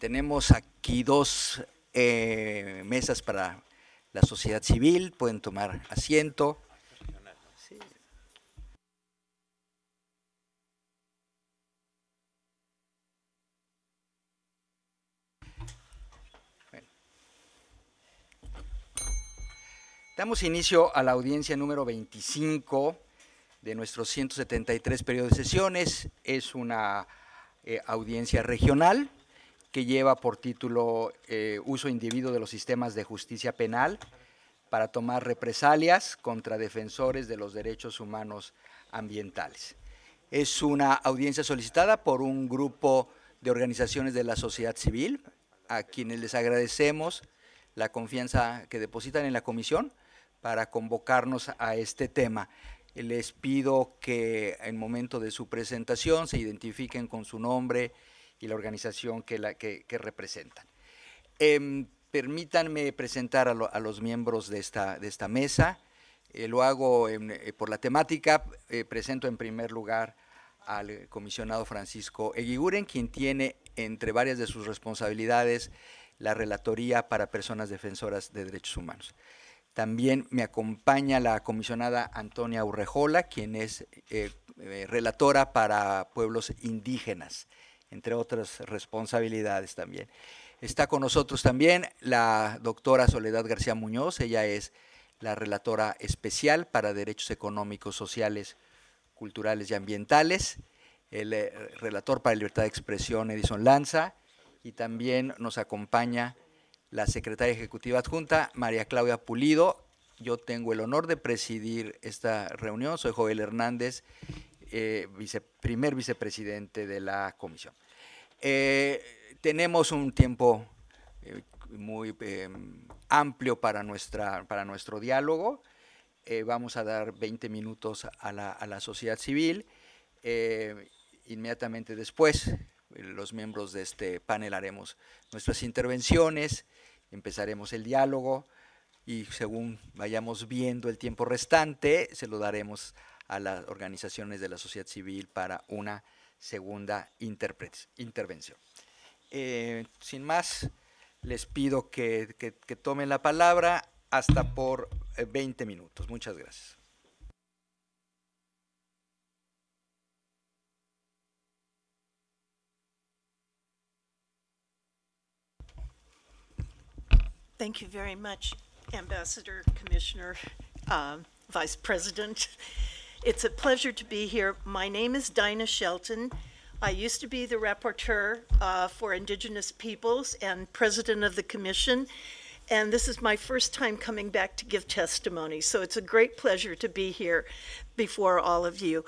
Tenemos aquí dos eh, mesas para la sociedad civil, pueden tomar asiento. Damos inicio a la audiencia número 25 de nuestros 173 periodos de sesiones. Es una eh, audiencia regional que lleva por título eh, Uso individuo de los sistemas de justicia penal para tomar represalias contra defensores de los derechos humanos ambientales. Es una audiencia solicitada por un grupo de organizaciones de la sociedad civil, a quienes les agradecemos la confianza que depositan en la comisión para convocarnos a este tema. Les pido que en momento de su presentación se identifiquen con su nombre, y la organización que, la, representan. Em, permítanme presentar a, los miembros de esta, mesa. Eh, lo hago eh, por la temática. Eh, presento en primer lugar al comisionado Francisco Eguiguren, quien tiene entre varias de sus responsabilidades la Relatoría para Personas Defensoras de Derechos Humanos. También me acompaña la comisionada Antonia Urrejola, quien es relatora para pueblos indígenas entre otras responsabilidades también. Está con nosotros también la doctora Soledad García Muñoz, ella es la relatora especial para derechos económicos, sociales, culturales y ambientales, el eh, relator para libertad de expresión Edison Lanza, y también nos acompaña la secretaria ejecutiva adjunta María Claudia Pulido. Yo tengo el honor de presidir esta reunión, soy Joel Hernández eh, primer vicepresidente de la comisión. Eh, tenemos un tiempo eh, muy em, amplio para, nuestra, para nuestro diálogo. vamos a dar 20 minutos a la, a la sociedad civil. inmediatamente después, los miembros de este panel haremos nuestras intervenciones, empezaremos el diálogo y según vayamos viendo el tiempo restante, se lo daremos a a las organizaciones de la sociedad civil para una segunda intervención. Eh, sin más, les pido que, tomen la palabra hasta por 20 eh, minutos. Muchas gracias. Thank you very much, Ambassador, Commissioner, um, Vice President. It's a pleasure to be here. My name is Dinah Shelton. I used to be the rapporteur uh, for Indigenous peoples and president of the commission. And this is my first time coming back to give testimony. So it's a great pleasure to be here before all of you.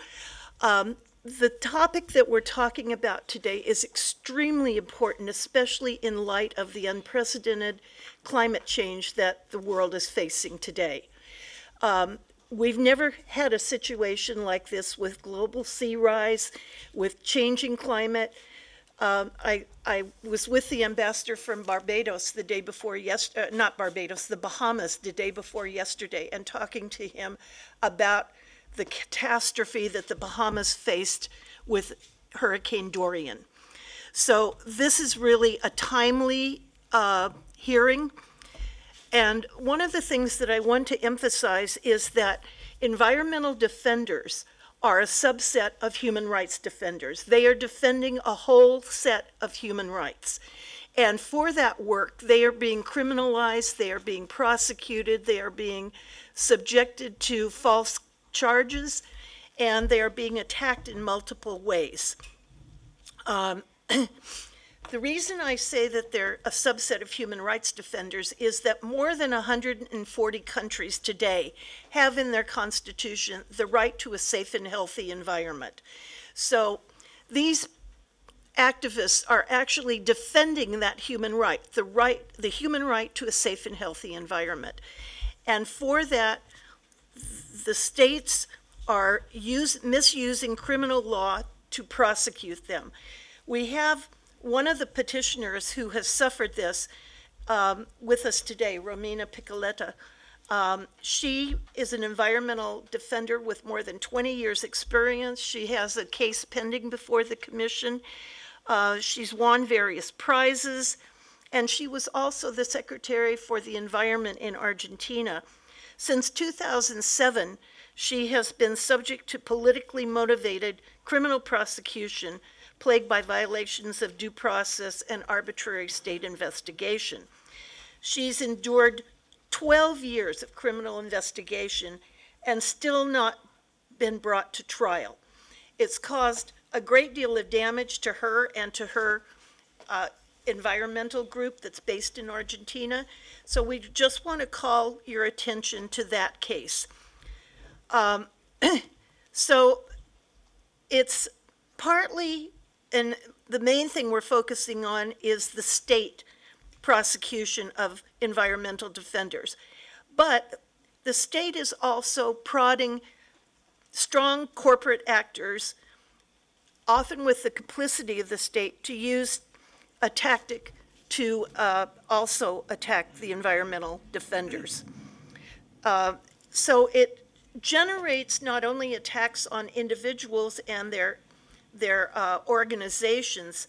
Um, the topic that we're talking about today is extremely important, especially in light of the unprecedented climate change that the world is facing today. Um, We've never had a situation like this with global sea rise, with changing climate. Um, I, I was with the ambassador from Barbados the day before yesterday, uh, not Barbados, the Bahamas the day before yesterday, and talking to him about the catastrophe that the Bahamas faced with Hurricane Dorian. So this is really a timely uh, hearing. And one of the things that I want to emphasize is that environmental defenders are a subset of human rights defenders. They are defending a whole set of human rights. And for that work, they are being criminalized, they are being prosecuted, they are being subjected to false charges, and they are being attacked in multiple ways. Um, The reason I say that they're a subset of human rights defenders is that more than 140 countries today have in their constitution the right to a safe and healthy environment. So these activists are actually defending that human right, the right, the human right to a safe and healthy environment. And for that, the states are use, misusing criminal law to prosecute them. We have one of the petitioners who has suffered this um, with us today, Romina Picoletta, um, she is an environmental defender with more than 20 years experience. She has a case pending before the commission. Uh, she's won various prizes, and she was also the secretary for the environment in Argentina. Since 2007, she has been subject to politically motivated criminal prosecution plagued by violations of due process and arbitrary state investigation. She's endured 12 years of criminal investigation and still not been brought to trial. It's caused a great deal of damage to her and to her uh, environmental group that's based in Argentina. So we just want to call your attention to that case. Um, so it's partly and the main thing we're focusing on is the state prosecution of environmental defenders. But the state is also prodding strong corporate actors, often with the complicity of the state, to use a tactic to uh, also attack the environmental defenders. Uh, so it generates not only attacks on individuals and their their uh, organizations,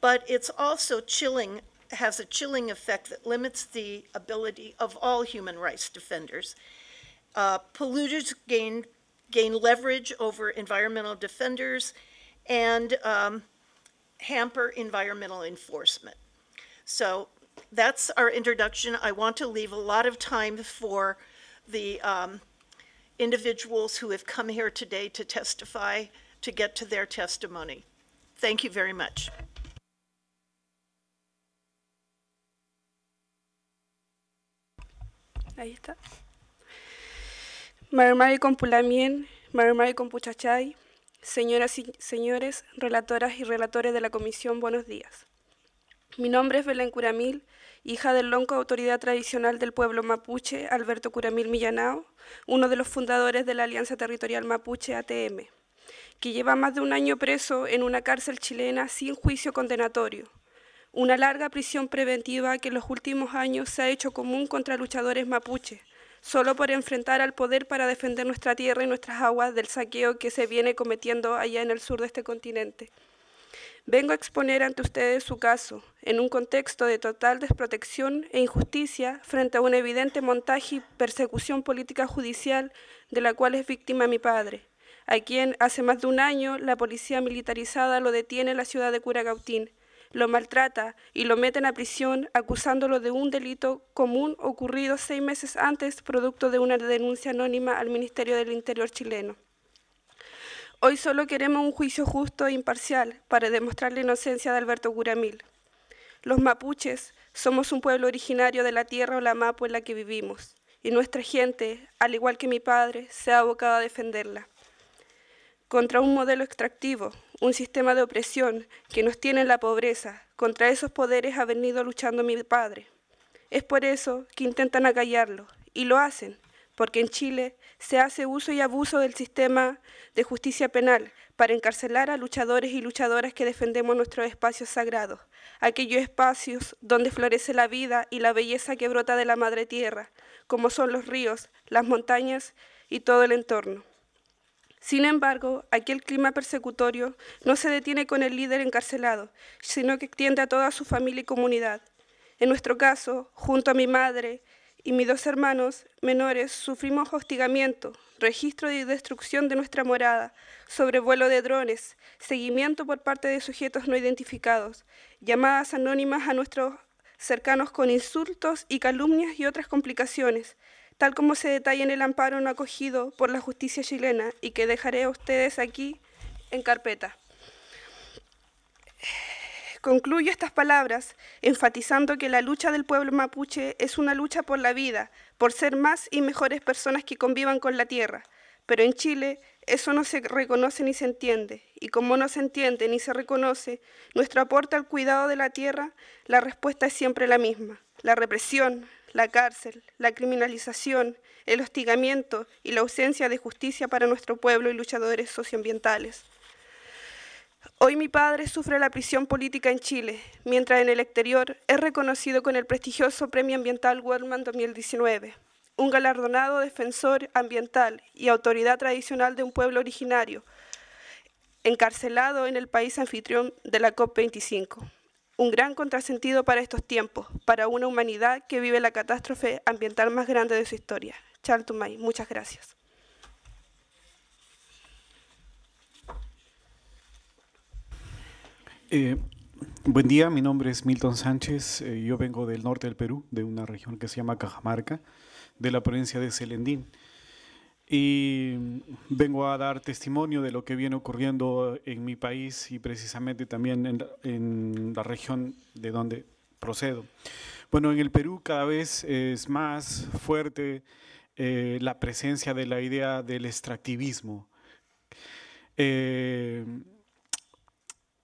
but it's also chilling, has a chilling effect that limits the ability of all human rights defenders. Uh, polluters gain, gain leverage over environmental defenders and um, hamper environmental enforcement. So that's our introduction. I want to leave a lot of time for the um, individuals who have come here today to testify to get to their testimony. Thank you very much. Ahí está. Marmari Compulamien, Marmari Compuchachay, señoras y señores, relatoras y relatores de la Comisión, buenos días. Mi nombre es Belén Curamil, hija del lonco autoridad tradicional del pueblo mapuche, Alberto Curamil Millanao, uno de los fundadores de la Alianza Territorial Mapuche ATM que lleva más de un año preso en una cárcel chilena sin juicio condenatorio. Una larga prisión preventiva que en los últimos años se ha hecho común contra luchadores mapuches, solo por enfrentar al poder para defender nuestra tierra y nuestras aguas del saqueo que se viene cometiendo allá en el sur de este continente. Vengo a exponer ante ustedes su caso, en un contexto de total desprotección e injusticia frente a un evidente montaje y persecución política judicial de la cual es víctima mi padre a quien hace más de un año la policía militarizada lo detiene en la ciudad de Curagautín, lo maltrata y lo meten a prisión acusándolo de un delito común ocurrido seis meses antes producto de una denuncia anónima al Ministerio del Interior chileno. Hoy solo queremos un juicio justo e imparcial para demostrar la inocencia de Alberto Guramil. Los mapuches somos un pueblo originario de la tierra o la mapu en la que vivimos, y nuestra gente, al igual que mi padre, se ha abocado a defenderla contra un modelo extractivo, un sistema de opresión que nos tiene en la pobreza. Contra esos poderes ha venido luchando mi padre. Es por eso que intentan acallarlo, y lo hacen, porque en Chile se hace uso y abuso del sistema de justicia penal para encarcelar a luchadores y luchadoras que defendemos nuestros espacios sagrados, aquellos espacios donde florece la vida y la belleza que brota de la madre tierra, como son los ríos, las montañas y todo el entorno. Sin embargo, aquel clima persecutorio no se detiene con el líder encarcelado, sino que extiende a toda su familia y comunidad. En nuestro caso, junto a mi madre y mis dos hermanos menores, sufrimos hostigamiento, registro y destrucción de nuestra morada, sobrevuelo de drones, seguimiento por parte de sujetos no identificados, llamadas anónimas a nuestros cercanos con insultos y calumnias y otras complicaciones tal como se detalla en el amparo no acogido por la justicia chilena y que dejaré a ustedes aquí en carpeta. Concluyo estas palabras enfatizando que la lucha del pueblo mapuche es una lucha por la vida, por ser más y mejores personas que convivan con la tierra. Pero en Chile eso no se reconoce ni se entiende. Y como no se entiende ni se reconoce nuestro aporte al cuidado de la tierra, la respuesta es siempre la misma, la represión, la cárcel, la criminalización, el hostigamiento y la ausencia de justicia para nuestro pueblo y luchadores socioambientales. Hoy mi padre sufre la prisión política en Chile, mientras en el exterior es reconocido con el prestigioso Premio Ambiental Worldman 2019, un galardonado defensor ambiental y autoridad tradicional de un pueblo originario, encarcelado en el país anfitrión de la COP25. Un gran contrasentido para estos tiempos, para una humanidad que vive la catástrofe ambiental más grande de su historia. Tumay, muchas gracias. Eh, buen día, mi nombre es Milton Sánchez, eh, yo vengo del norte del Perú, de una región que se llama Cajamarca, de la provincia de Selendín y vengo a dar testimonio de lo que viene ocurriendo en mi país y precisamente también en, en la región de donde procedo. Bueno, en el Perú cada vez es más fuerte eh, la presencia de la idea del extractivismo. Eh,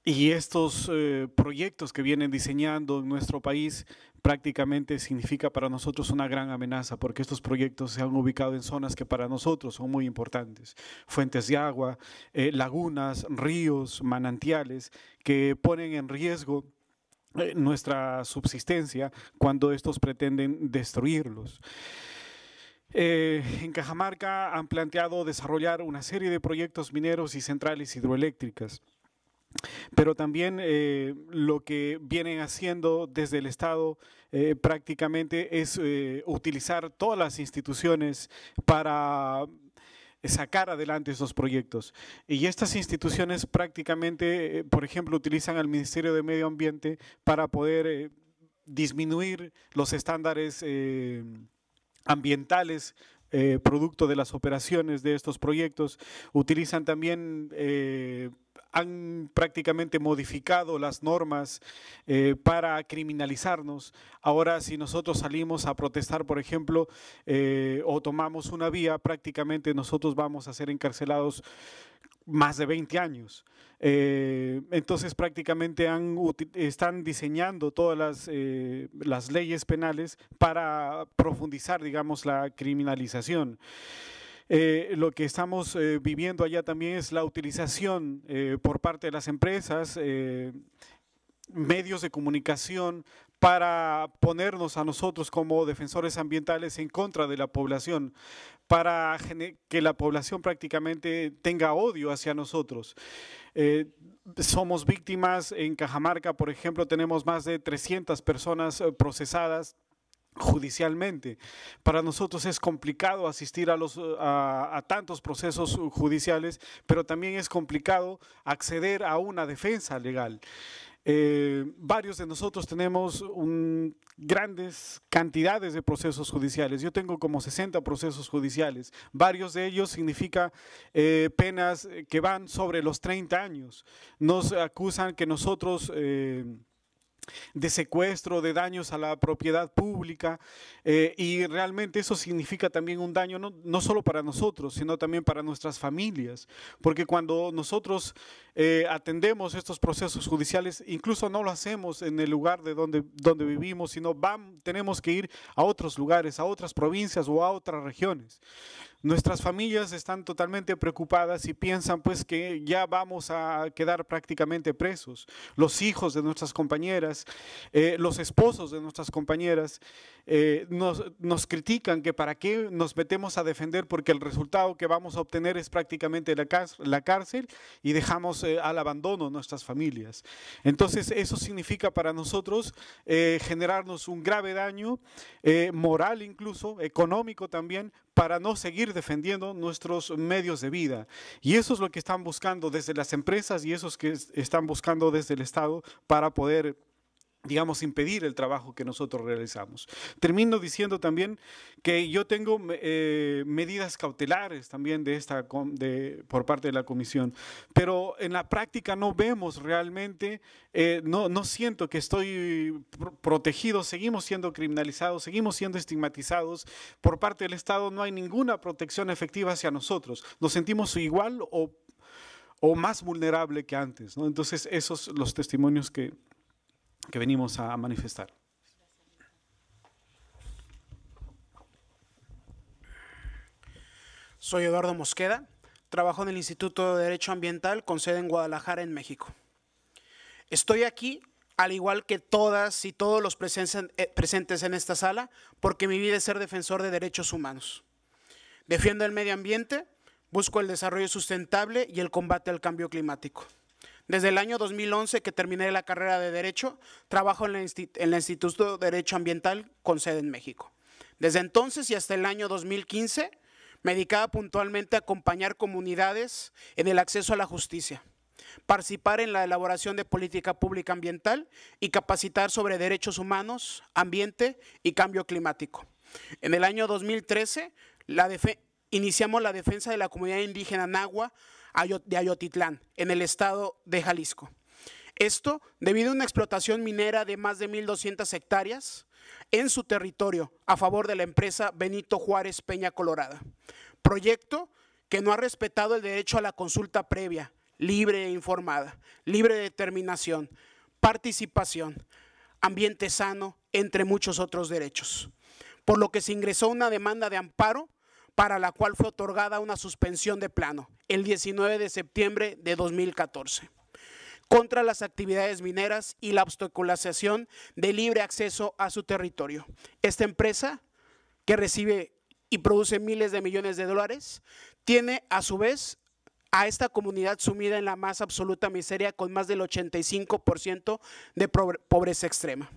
y estos eh, proyectos que vienen diseñando en nuestro país prácticamente significa para nosotros una gran amenaza, porque estos proyectos se han ubicado en zonas que para nosotros son muy importantes, fuentes de agua, eh, lagunas, ríos, manantiales, que ponen en riesgo eh, nuestra subsistencia cuando estos pretenden destruirlos. Eh, en Cajamarca han planteado desarrollar una serie de proyectos mineros y centrales hidroeléctricas pero también eh, lo que vienen haciendo desde el Estado eh, prácticamente es eh, utilizar todas las instituciones para sacar adelante esos proyectos. Y estas instituciones prácticamente, por ejemplo, utilizan al Ministerio de Medio Ambiente para poder disminuir los estándares ambientales producto de las operaciones de estos proyectos. Utilizan también han prácticamente modificado las normas eh, para criminalizarnos. Ahora, si nosotros salimos a protestar, por ejemplo, eh, o tomamos una vía, prácticamente nosotros vamos a ser encarcelados más de 20 años. Eh, entonces prácticamente están diseñando todas las, las leyes penales para profundizar, digamos, la criminalización. Eh, lo que estamos eh, viviendo allá también es la utilización eh, por parte de las empresas, medios de comunicación para ponernos a nosotros como defensores ambientales en contra de la población, para que la población prácticamente tenga odio hacia nosotros. somos víctimas en Cajamarca, por ejemplo, tenemos más de 300 personas procesadas judicialmente. Para nosotros es complicado asistir a, los, eh, a, tantos procesos judiciales, pero también es complicado acceder a una defensa legal. Eh, varios de nosotros tenemos grandes cantidades de procesos judiciales. Yo tengo como 60 procesos judiciales. Varios de ellos significa eh, penas que van sobre los 30 años. Nos acusan que nosotros de secuestro, de daños a la propiedad pública, eh, y realmente eso significa también un daño no, no, solo para nosotros, sino también para nuestras familias, porque cuando nosotros eh, atendemos estos procesos judiciales, incluso no lo hacemos en el lugar de donde, donde vivimos, sino van, tenemos que ir a otros lugares, a otras provincias o a otras regiones. Nuestras familias están totalmente preocupadas y piensan pues que ya vamos a quedar prácticamente presos. Los hijos de nuestras compañeras, eh, los esposos de nuestras compañeras eh, nos, critican que para qué nos metemos a defender porque el resultado que vamos a obtener es prácticamente la, cárcel y dejamos eh, al abandono nuestras familias. Entonces eso significa para nosotros generarnos un grave daño moral incluso, económico también, para no seguir defendiendo nuestros medios de vida. Y eso es lo que están buscando desde las empresas y eso es que están buscando desde el Estado para poder digamos, impedir el trabajo que nosotros realizamos. Termino diciendo también que yo tengo eh, medidas cautelares también de esta, de, por parte de la comisión, pero en la práctica no vemos realmente, eh, no, no siento que estoy protegido, seguimos siendo criminalizados, seguimos siendo estigmatizados. Por parte del Estado no hay ninguna protección efectiva hacia nosotros. Nos sentimos igual o o más vulnerable que antes. ¿no? Entonces, esos son los testimonios que, que venimos a manifestar. Soy Eduardo Mosqueda, trabajo en el Instituto de Derecho Ambiental con sede en Guadalajara, en México. Estoy aquí, al igual que todas y todos los eh, presentes en esta sala, porque mi vida es ser defensor de derechos humanos. Defiendo el medio ambiente, busco el desarrollo sustentable y el combate al cambio climático. Desde el año 2011 que terminé la carrera de Derecho, trabajo en el, Instituto de Derecho Ambiental con sede en México. Desde entonces y hasta el año 2015 me dedicaba puntualmente a acompañar comunidades en el acceso a la justicia, participar en la elaboración de política pública ambiental y capacitar sobre derechos humanos, ambiente y cambio climático. En el año 2013 la iniciamos la defensa de la comunidad indígena Nahua de Ayotitlán, en el estado de Jalisco. Esto debido a una explotación minera de más de 1.200 hectáreas en su territorio a favor de la empresa Benito Juárez Peña Colorada. Proyecto que no ha respetado el derecho a la consulta previa, libre e informada, libre determinación, participación, ambiente sano, entre muchos otros derechos. Por lo que se ingresó una demanda de amparo para la cual fue otorgada una suspensión de plano el 19 de septiembre de 2014 contra las actividades mineras y la obstaculización de libre acceso a su territorio. Esta empresa, que recibe y produce miles de millones de dólares, tiene a su vez a esta comunidad sumida en la más absoluta miseria con más del 85% de pobreza extrema.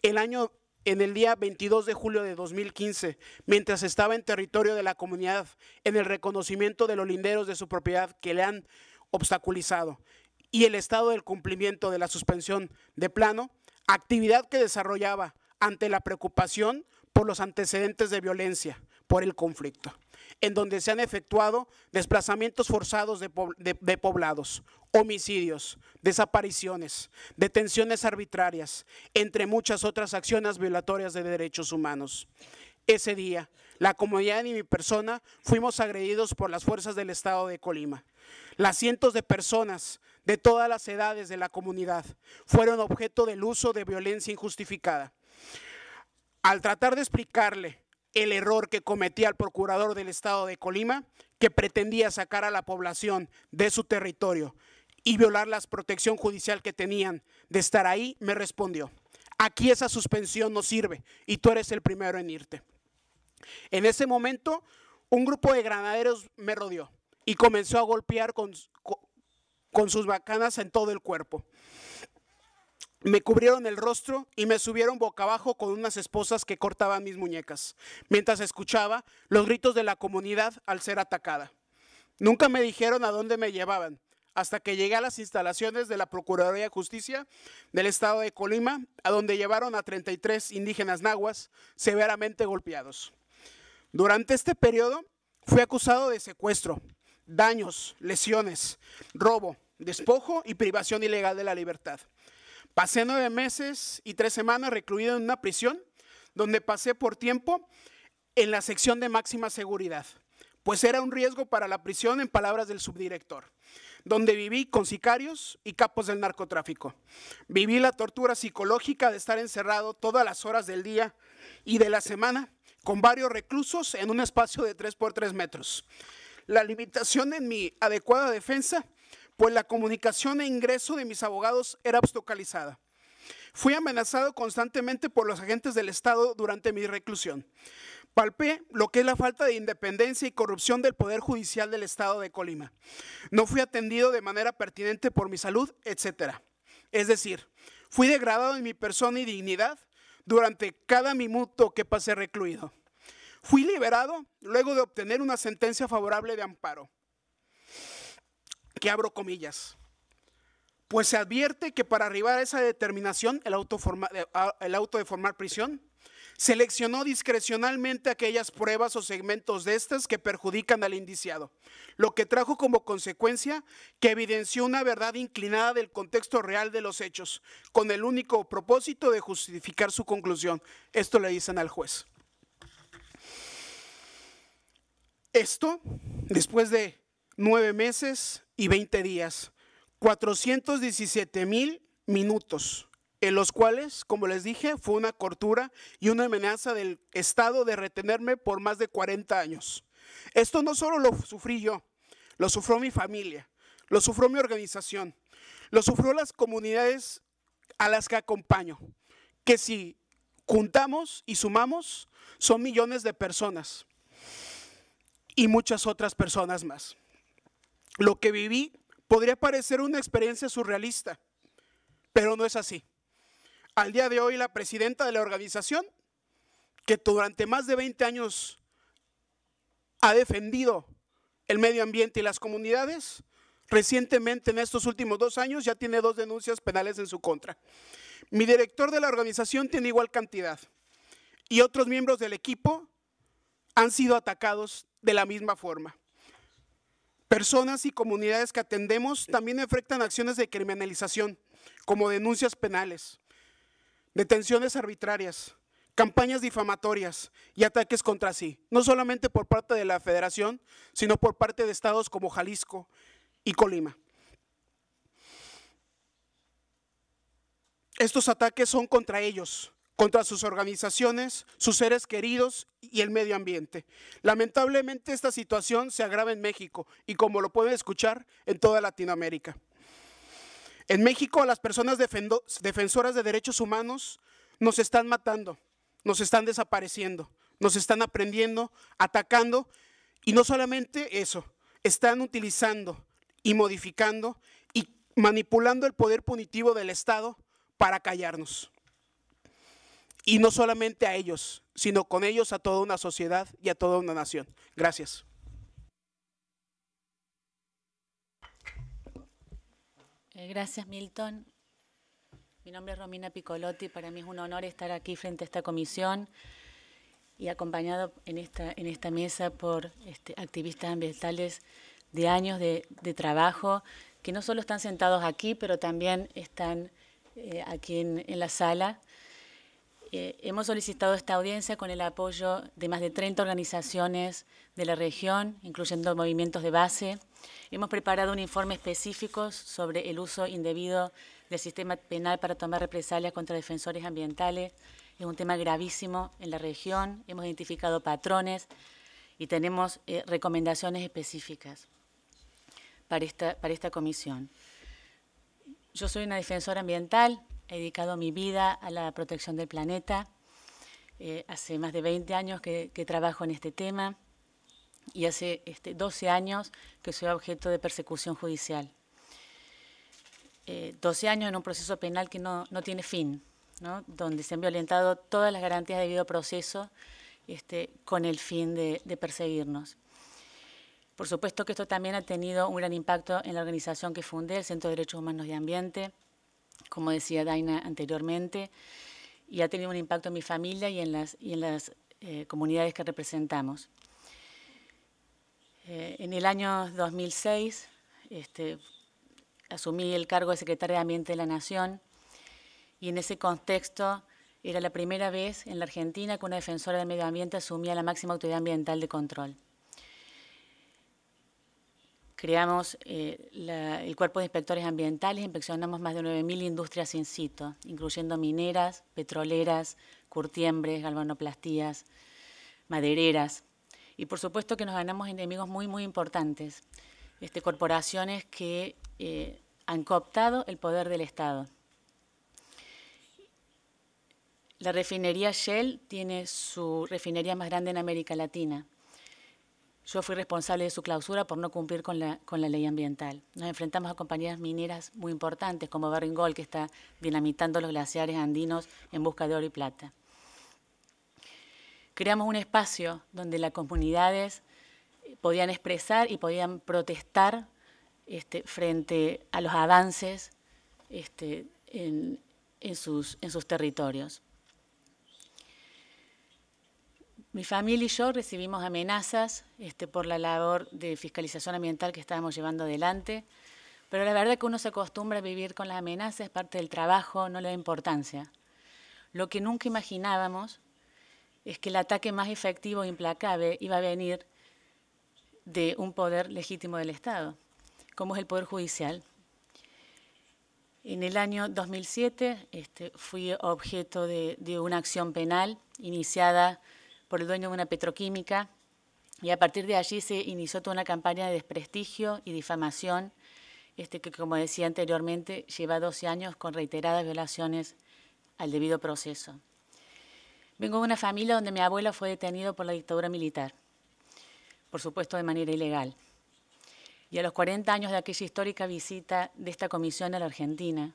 El año en el día 22 de julio de 2015, mientras estaba en territorio de la comunidad, en el reconocimiento de los linderos de su propiedad que le han obstaculizado y el estado del cumplimiento de la suspensión de plano, actividad que desarrollaba ante la preocupación por los antecedentes de violencia por el conflicto en donde se han efectuado desplazamientos forzados de, poblados, homicidios, desapariciones, detenciones arbitrarias, entre muchas otras acciones violatorias de derechos humanos. Ese día, la comunidad y mi persona fuimos agredidos por las fuerzas del Estado de Colima. Las cientos de personas de todas las edades de la comunidad fueron objeto del uso de violencia injustificada. Al tratar de explicarle el error que cometía el procurador del estado de Colima, que pretendía sacar a la población de su territorio y violar la protección judicial que tenían de estar ahí, me respondió, aquí esa suspensión no sirve y tú eres el primero en irte. En ese momento, un grupo de granaderos me rodeó y comenzó a golpear con, con sus bacanas en todo el cuerpo. Me cubrieron el rostro y me subieron boca abajo con unas esposas que cortaban mis muñecas, mientras escuchaba los gritos de la comunidad al ser atacada. Nunca me dijeron a dónde me llevaban, hasta que llegué a las instalaciones de la Procuraduría de Justicia del Estado de Colima, a donde llevaron a 33 indígenas nahuas severamente golpeados. Durante este periodo fui acusado de secuestro, daños, lesiones, robo, despojo y privación ilegal de la libertad. Pasé nueve meses y tres semanas recluido en una prisión donde pasé por tiempo en la sección de máxima seguridad, pues era un riesgo para la prisión en palabras del subdirector, donde viví con sicarios y capos del narcotráfico. Viví la tortura psicológica de estar encerrado todas las horas del día y de la semana con varios reclusos en un espacio de 3 por 3 metros. La limitación en mi adecuada defensa pues la comunicación e ingreso de mis abogados era obstaculizada. Fui amenazado constantemente por los agentes del Estado durante mi reclusión. Palpé lo que es la falta de independencia y corrupción del Poder Judicial del Estado de Colima. No fui atendido de manera pertinente por mi salud, etc. Es decir, fui degradado en mi persona y dignidad durante cada minuto que pasé recluido. Fui liberado luego de obtener una sentencia favorable de amparo que abro comillas. Pues se advierte que para arribar a esa determinación, el auto, eh, el auto de formar prisión, seleccionó discrecionalmente aquellas pruebas o segmentos de estas que perjudican al indiciado, lo que trajo como consecuencia que evidenció una verdad inclinada del contexto real de los hechos, con el único propósito de justificar su conclusión. Esto le dicen al juez. Esto, después de nueve meses y 20 días, 417 mil minutos, en los cuales, como les dije, fue una cortura y una amenaza del Estado de retenerme por más de 40 años. Esto no solo lo sufrí yo, lo sufrió mi familia, lo sufrió mi organización, lo sufrió las comunidades a las que acompaño, que si juntamos y sumamos son millones de personas y muchas otras personas más. Lo que viví podría parecer una experiencia surrealista, pero no es así. Al día de hoy, la presidenta de la organización, que durante más de 20 años ha defendido el medio ambiente y las comunidades, recientemente en estos últimos dos años ya tiene dos denuncias penales en su contra. Mi director de la organización tiene igual cantidad y otros miembros del equipo han sido atacados de la misma forma. Personas y comunidades que atendemos también enfrentan acciones de criminalización, como denuncias penales, detenciones arbitrarias, campañas difamatorias y ataques contra sí, no solamente por parte de la federación, sino por parte de estados como Jalisco y Colima. Estos ataques son contra ellos, contra sus organizaciones, sus seres queridos y el medio ambiente. Lamentablemente esta situación se agrava en México y como lo pueden escuchar, en toda Latinoamérica. En México a las personas defensoras de derechos humanos nos están matando, nos están desapareciendo, nos están aprendiendo, atacando y no solamente eso, están utilizando y modificando y manipulando el poder punitivo del Estado para callarnos y no solamente a ellos, sino con ellos a toda una sociedad y a toda una nación. Gracias. Eh, gracias, Milton. Mi nombre es Romina Picolotti. Para mí es un honor estar aquí frente a esta comisión y acompañado en esta, en esta mesa por este, activistas ambientales de años de, trabajo, que no solo están sentados aquí, pero también están eh, aquí en la sala hemos solicitado esta audiencia con el apoyo de más de 30 organizaciones de la región, incluyendo movimientos de base. Hemos preparado un informe específico sobre el uso indebido del sistema penal para tomar represalias contra defensores ambientales. Es un tema gravísimo en la región. Hemos identificado patrones y tenemos eh, recomendaciones específicas para esta, para esta comisión. Yo soy una defensora ambiental, He dedicado mi vida a la protección del planeta. Eh, hace más de 20 años que, trabajo en este tema y hace 12 este, años que soy objeto de persecución judicial. 12 eh, años en un proceso penal que no, tiene fin, donde se han violentado todas las garantías de debido proceso este, con el fin de, de perseguirnos. Por supuesto que esto también ha tenido un gran impacto en la organización que fundé, el Centro de Derechos Humanos y Ambiente, como decía Daina anteriormente, y ha tenido un impacto en mi familia y en las, eh, comunidades que representamos. Eh, en el año 2006 este, asumí el cargo de secretaria de Ambiente de la Nación y en ese contexto era la primera vez en la Argentina que una defensora del medio ambiente asumía la máxima autoridad ambiental de control. Creamos eh, el Cuerpo de Inspectores Ambientales, inspeccionamos más de 9.000 industrias in situ, incluyendo mineras, petroleras, curtiembres, galvanoplastías, madereras. Y por supuesto que nos ganamos enemigos muy, muy importantes, este, corporaciones que eh, han cooptado el poder del Estado. La refinería Shell tiene su refinería más grande en América Latina. Yo fui responsable de su clausura por no cumplir con la, ley ambiental. Nos enfrentamos a compañías mineras muy importantes como Berringol, que está dinamitando los glaciares andinos en busca de oro y plata. Creamos un espacio donde las comunidades podían expresar y podían protestar este, frente a los avances este, en sus territorios. Mi familia y yo recibimos amenazas este, por la labor de fiscalización ambiental que estábamos llevando adelante, pero la verdad que uno se acostumbra a vivir con las amenazas, es parte del trabajo, no le da importancia. Lo que nunca imaginábamos es que el ataque más efectivo e implacable iba a venir de un poder legítimo del Estado, como es el Poder Judicial. En el año 2007 este, fui objeto de, de una acción penal iniciada por el dueño de una petroquímica y a partir de allí se inició toda una campaña de desprestigio y difamación este, que, como decía anteriormente, lleva 12 años con reiteradas violaciones al debido proceso. Vengo de una familia donde mi abuelo fue detenido por la dictadura militar, por supuesto de manera ilegal. Y a los 40 años de aquella histórica visita de esta comisión a la Argentina,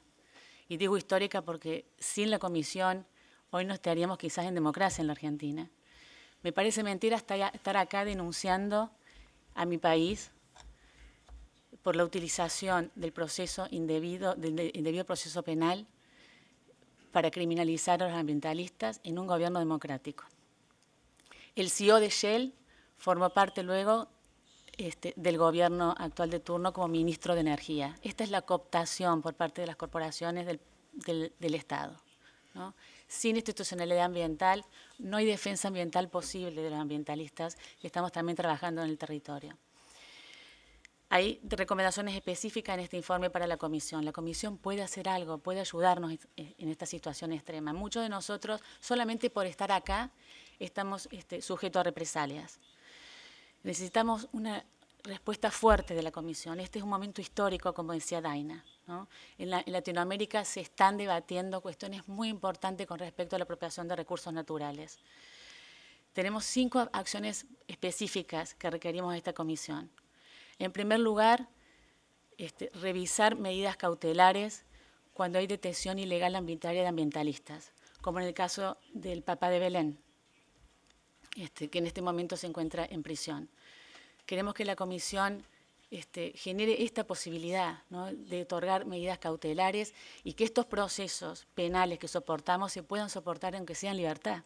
y digo histórica porque sin la comisión hoy no estaríamos quizás en democracia en la Argentina, me parece mentira estar acá denunciando a mi país por la utilización del proceso indebido, del indebido proceso penal para criminalizar a los ambientalistas en un gobierno democrático. El CEO de Shell formó parte luego este, del gobierno actual de turno como ministro de Energía. Esta es la cooptación por parte de las corporaciones del, del Estado. ¿no? Sin institucionalidad ambiental no hay defensa ambiental posible de los ambientalistas que estamos también trabajando en el territorio. Hay recomendaciones específicas en este informe para la comisión. La comisión puede hacer algo, puede ayudarnos en esta situación extrema. Muchos de nosotros, solamente por estar acá, estamos este, sujetos a represalias. Necesitamos una respuesta fuerte de la comisión. Este es un momento histórico, como decía Daina. En, Latinoamérica se están debatiendo cuestiones muy importantes con respecto a la apropiación de recursos naturales. Tenemos cinco acciones específicas que requerimos de esta comisión. En primer lugar, este, revisar medidas cautelares cuando hay detención ilegal ambientaria de ambientalistas, como en el caso del Papa de Belén, este, que en este momento se encuentra en prisión. Queremos que la comisión este, genere esta posibilidad de otorgar medidas cautelares y que estos procesos penales que soportamos se puedan soportar aunque sea en libertad.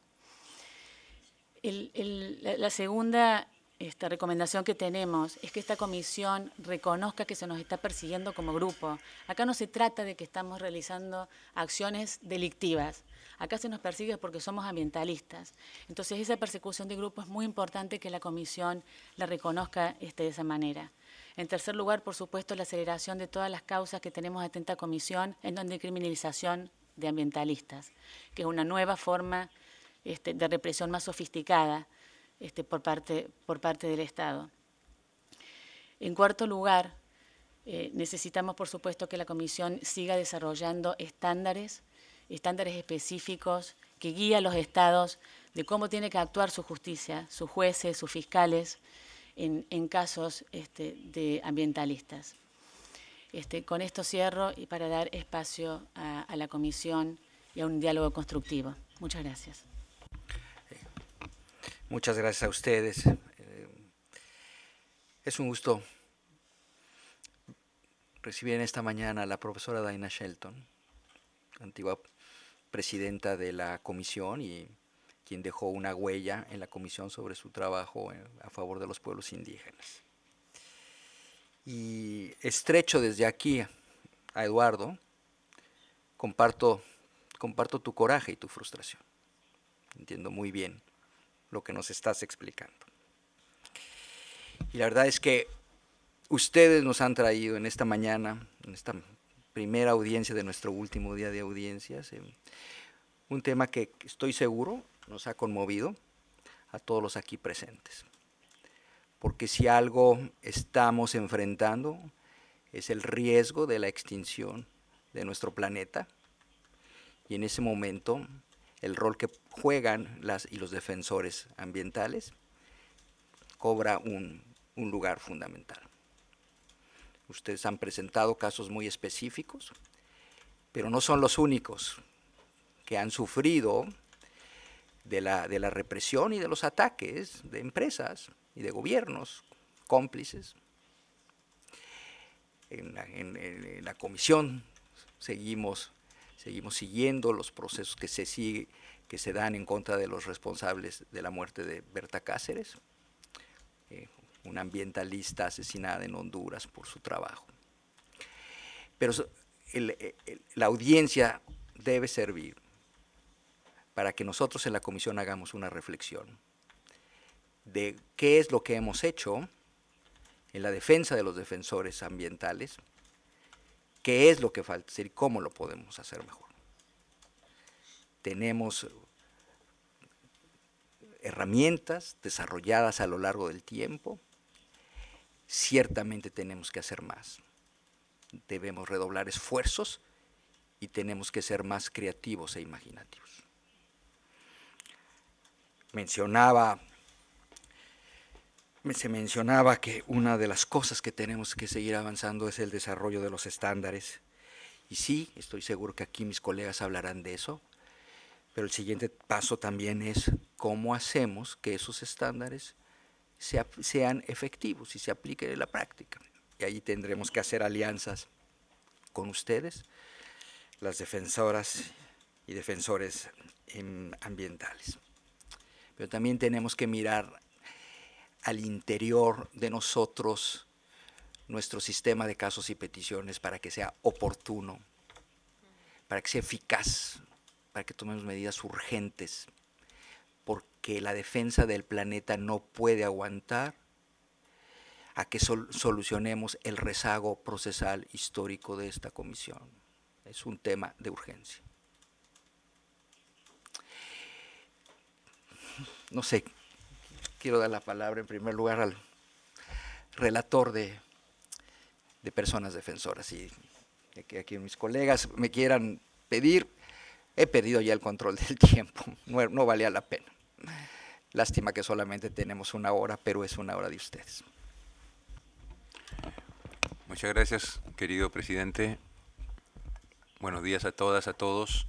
la, segunda este, recomendación que tenemos es que esta comisión reconozca que se nos está persiguiendo como grupo. Acá no se trata de que estamos realizando acciones delictivas. Acá se nos persigue porque somos ambientalistas. Entonces esa persecución de grupo es muy importante que la comisión la reconozca este, de esa manera. En tercer lugar, por supuesto, la aceleración de todas las causas que tenemos atenta comisión en donde criminalización de ambientalistas, que es una nueva forma este, de represión más sofisticada este, por, parte, por parte del Estado. En cuarto lugar, eh, necesitamos, por supuesto, que la Comisión siga desarrollando estándares, estándares específicos que guíen a los estados de cómo tiene que actuar su justicia, sus jueces, sus fiscales, en, casos este, de ambientalistas. Este, con esto cierro y para dar espacio a, a, la comisión y a un diálogo constructivo. Muchas gracias. Muchas gracias a ustedes. Eh, es un gusto recibir en esta mañana a la profesora Daina Shelton, antigua presidenta de la comisión y quien dejó una huella en la comisión sobre su trabajo eh, a favor de los pueblos indígenas. Y estrecho desde aquí a Eduardo, comparto, comparto tu coraje y tu frustración. Entiendo muy bien lo que nos estás explicando. Y la verdad es que ustedes nos han traído en esta mañana, en esta primera audiencia de nuestro último día de audiencias, eh, un tema que estoy seguro nos ha conmovido a todos los aquí presentes. Porque si algo estamos enfrentando es el riesgo de la extinción de nuestro planeta y en ese momento el rol que juegan las y los defensores ambientales cobra un, un lugar fundamental. Ustedes han presentado casos muy específicos, pero no son los únicos que han sufrido de la, represión y de los ataques de empresas y de gobiernos cómplices. En la, comisión seguimos, seguimos siguiendo los procesos que se, que se dan en contra de los responsables de la muerte de Berta Cáceres, eh, una ambientalista asesinada en Honduras por su trabajo. Pero la audiencia debe servir para que nosotros en la comisión hagamos una reflexión de qué es lo que hemos hecho en la defensa de los defensores ambientales, qué es lo que falta, y cómo lo podemos hacer mejor. Tenemos herramientas desarrolladas a lo largo del tiempo, ciertamente tenemos que hacer más. Debemos redoblar esfuerzos y tenemos que ser más creativos e imaginativos mencionaba, se mencionaba que una de las cosas que tenemos que seguir avanzando es el desarrollo de los estándares. Y sí, estoy seguro que aquí mis colegas hablarán de eso, pero el siguiente paso también es cómo hacemos que esos estándares sean efectivos y se apliquen en la práctica. Y ahí tendremos que hacer alianzas con ustedes, las defensoras y defensores ambientales pero también tenemos que mirar al interior de nosotros nuestro sistema de casos y peticiones para que sea oportuno, para que sea eficaz, para que tomemos medidas urgentes, porque la defensa del planeta no puede aguantar a que solucionemos el rezago procesal histórico de esta comisión. Es un tema de urgencia. no sé, quiero dar la palabra en primer lugar al relator de, personas defensoras y que aquí mis colegas me quieran pedir, he perdido ya el control del tiempo, no, valía la pena. Lástima que solamente tenemos una hora, pero es una hora de ustedes. Muchas gracias, querido presidente. Buenos días a todas, a todos.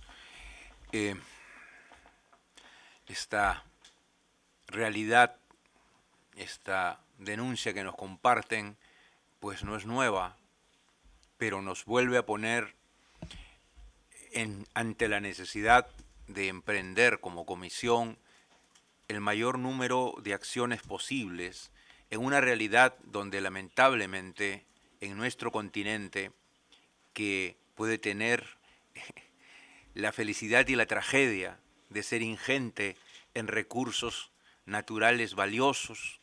Eh, está realidad, esta denuncia que nos comparten, pues no es nueva, pero nos vuelve a poner en, ante la necesidad de emprender como comisión el mayor número de acciones posibles en una realidad donde lamentablemente en nuestro continente que puede tener la felicidad y la tragedia de ser ingente en recursos naturales valiosos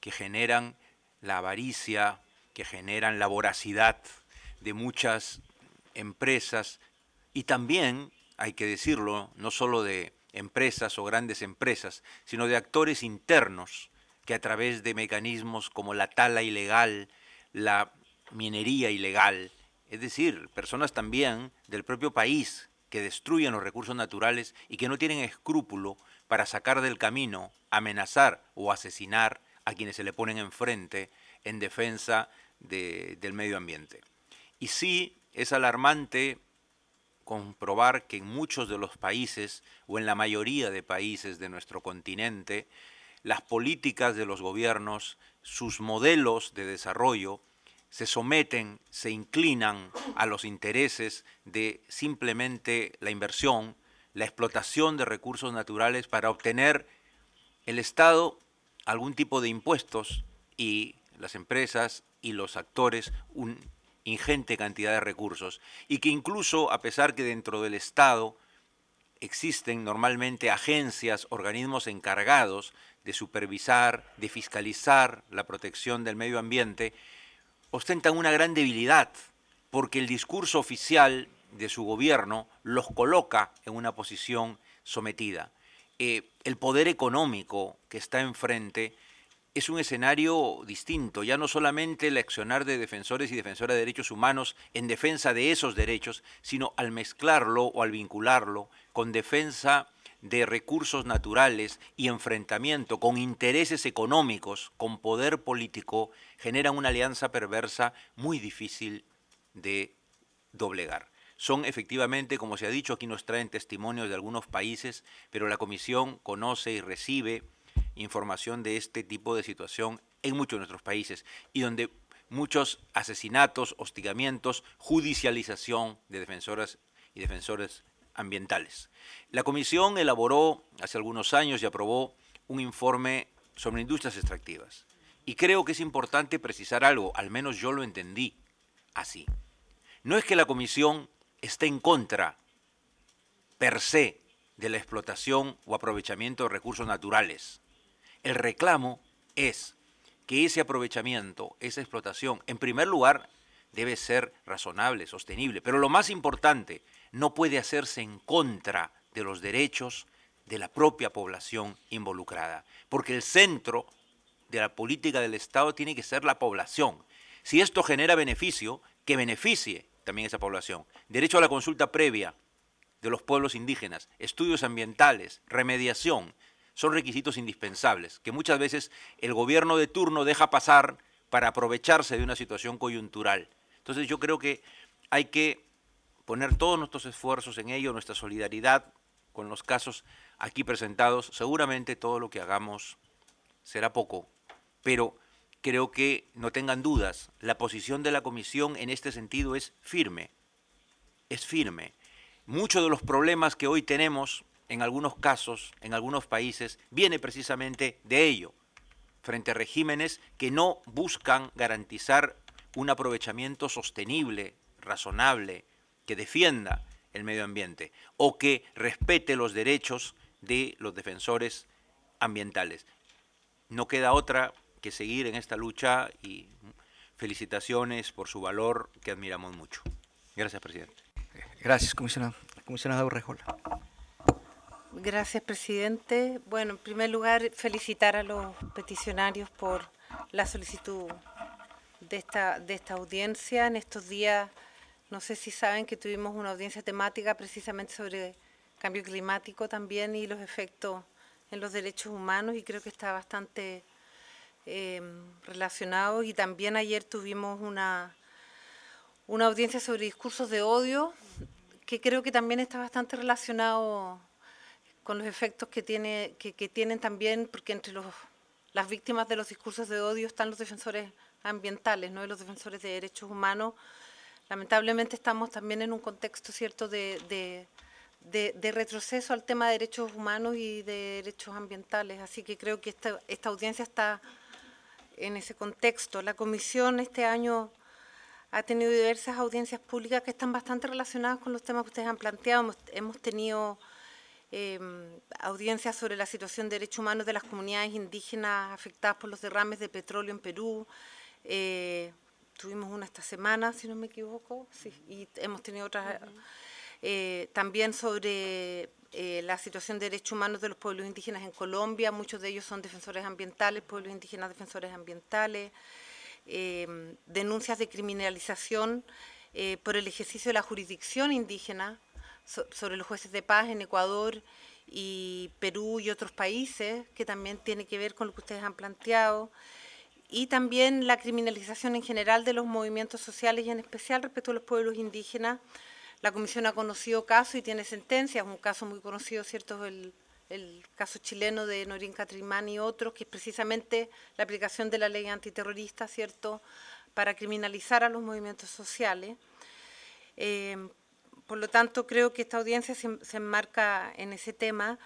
que generan la avaricia, que generan la voracidad de muchas empresas y también, hay que decirlo, no solo de empresas o grandes empresas, sino de actores internos que a través de mecanismos como la tala ilegal, la minería ilegal, es decir, personas también del propio país que destruyen los recursos naturales y que no tienen escrúpulo para sacar del camino, amenazar o asesinar a quienes se le ponen enfrente en defensa del medio ambiente. Y sí, es alarmante comprobar que en muchos de los países o en la mayoría de países de nuestro continente, las políticas de los gobiernos, sus modelos de desarrollo, se someten, se inclinan a los intereses de simplemente la inversión, la explotación de recursos naturales para obtener el Estado algún tipo de impuestos y las empresas y los actores una ingente cantidad de recursos y que incluso a pesar que dentro del Estado existen normalmente agencias, organismos encargados de supervisar, de fiscalizar la protección del medio ambiente, ostentan una gran debilidad porque el discurso oficial de su gobierno los coloca en una posición sometida. Eh, el poder económico que está enfrente es un escenario distinto, ya no solamente el accionar de defensores y defensoras de derechos humanos en defensa de esos derechos, sino al mezclarlo o al vincularlo con defensa de recursos naturales y enfrentamiento con intereses económicos, con poder político, generan una alianza perversa muy difícil de doblegar son efectivamente, como se ha dicho, aquí nos traen testimonios de algunos países, pero la Comisión conoce y recibe información de este tipo de situación en muchos de nuestros países y donde muchos asesinatos, hostigamientos, judicialización de defensoras y defensores ambientales. La Comisión elaboró hace algunos años y aprobó un informe sobre industrias extractivas. Y creo que es importante precisar algo, al menos yo lo entendí así. No es que la Comisión está en contra per se de la explotación o aprovechamiento de recursos naturales. El reclamo es que ese aprovechamiento, esa explotación, en primer lugar, debe ser razonable, sostenible, pero lo más importante, no puede hacerse en contra de los derechos de la propia población involucrada, porque el centro de la política del Estado tiene que ser la población. Si esto genera beneficio, que beneficie también esa población. Derecho a la consulta previa de los pueblos indígenas, estudios ambientales, remediación, son requisitos indispensables que muchas veces el gobierno de turno deja pasar para aprovecharse de una situación coyuntural. Entonces yo creo que hay que poner todos nuestros esfuerzos en ello, nuestra solidaridad con los casos aquí presentados. Seguramente todo lo que hagamos será poco, pero creo que no tengan dudas, la posición de la Comisión en este sentido es firme, es firme. Muchos de los problemas que hoy tenemos en algunos casos, en algunos países, viene precisamente de ello, frente a regímenes que no buscan garantizar un aprovechamiento sostenible, razonable, que defienda el medio ambiente o que respete los derechos de los defensores ambientales. No queda otra que seguir en esta lucha y felicitaciones por su valor que admiramos mucho. Gracias, presidente. Gracias, comisionada Comisionado Gracias, presidente. Bueno, en primer lugar, felicitar a los peticionarios por la solicitud de esta, de esta audiencia. En estos días, no sé si saben que tuvimos una audiencia temática precisamente sobre cambio climático también y los efectos en los derechos humanos y creo que está bastante Em, relacionados y también ayer tuvimos una, una audiencia sobre discursos de odio que creo que también está bastante relacionado con los efectos que, tiene, que, tienen también, porque entre los, las víctimas de los discursos de odio están los defensores ambientales, ¿no? y los defensores de derechos humanos. Lamentablemente estamos también en un contexto cierto de, retroceso al tema de derechos humanos y de derechos ambientales, así que creo que esta, esta audiencia está en ese contexto. La comisión este año ha tenido diversas audiencias públicas que están bastante relacionadas con los temas que ustedes han planteado. Hemos, tenido em, audiencias sobre la situación de derechos humanos de las comunidades indígenas afectadas por los derrames de petróleo en Perú. Eh, tuvimos una esta semana, si no me equivoco, y hemos tenido otras... Eh, también sobre eh, la situación de derechos humanos de los pueblos indígenas en Colombia, muchos de ellos son defensores ambientales, pueblos indígenas defensores ambientales, em, denuncias de criminalización eh, por el ejercicio de la jurisdicción indígena sobre los jueces de paz en Ecuador y Perú y otros países, que también tiene que ver con lo que ustedes han planteado, y también la criminalización en general de los movimientos sociales y en especial respecto a los pueblos indígenas, la comisión ha conocido casos y tiene sentencias, un caso muy conocido, ¿cierto?, el, el caso chileno de Norín Catrimán y otros, que es precisamente la aplicación de la ley antiterrorista, ¿cierto?, para criminalizar a los movimientos sociales. Em, por lo tanto, creo que esta audiencia se, enmarca en ese tema.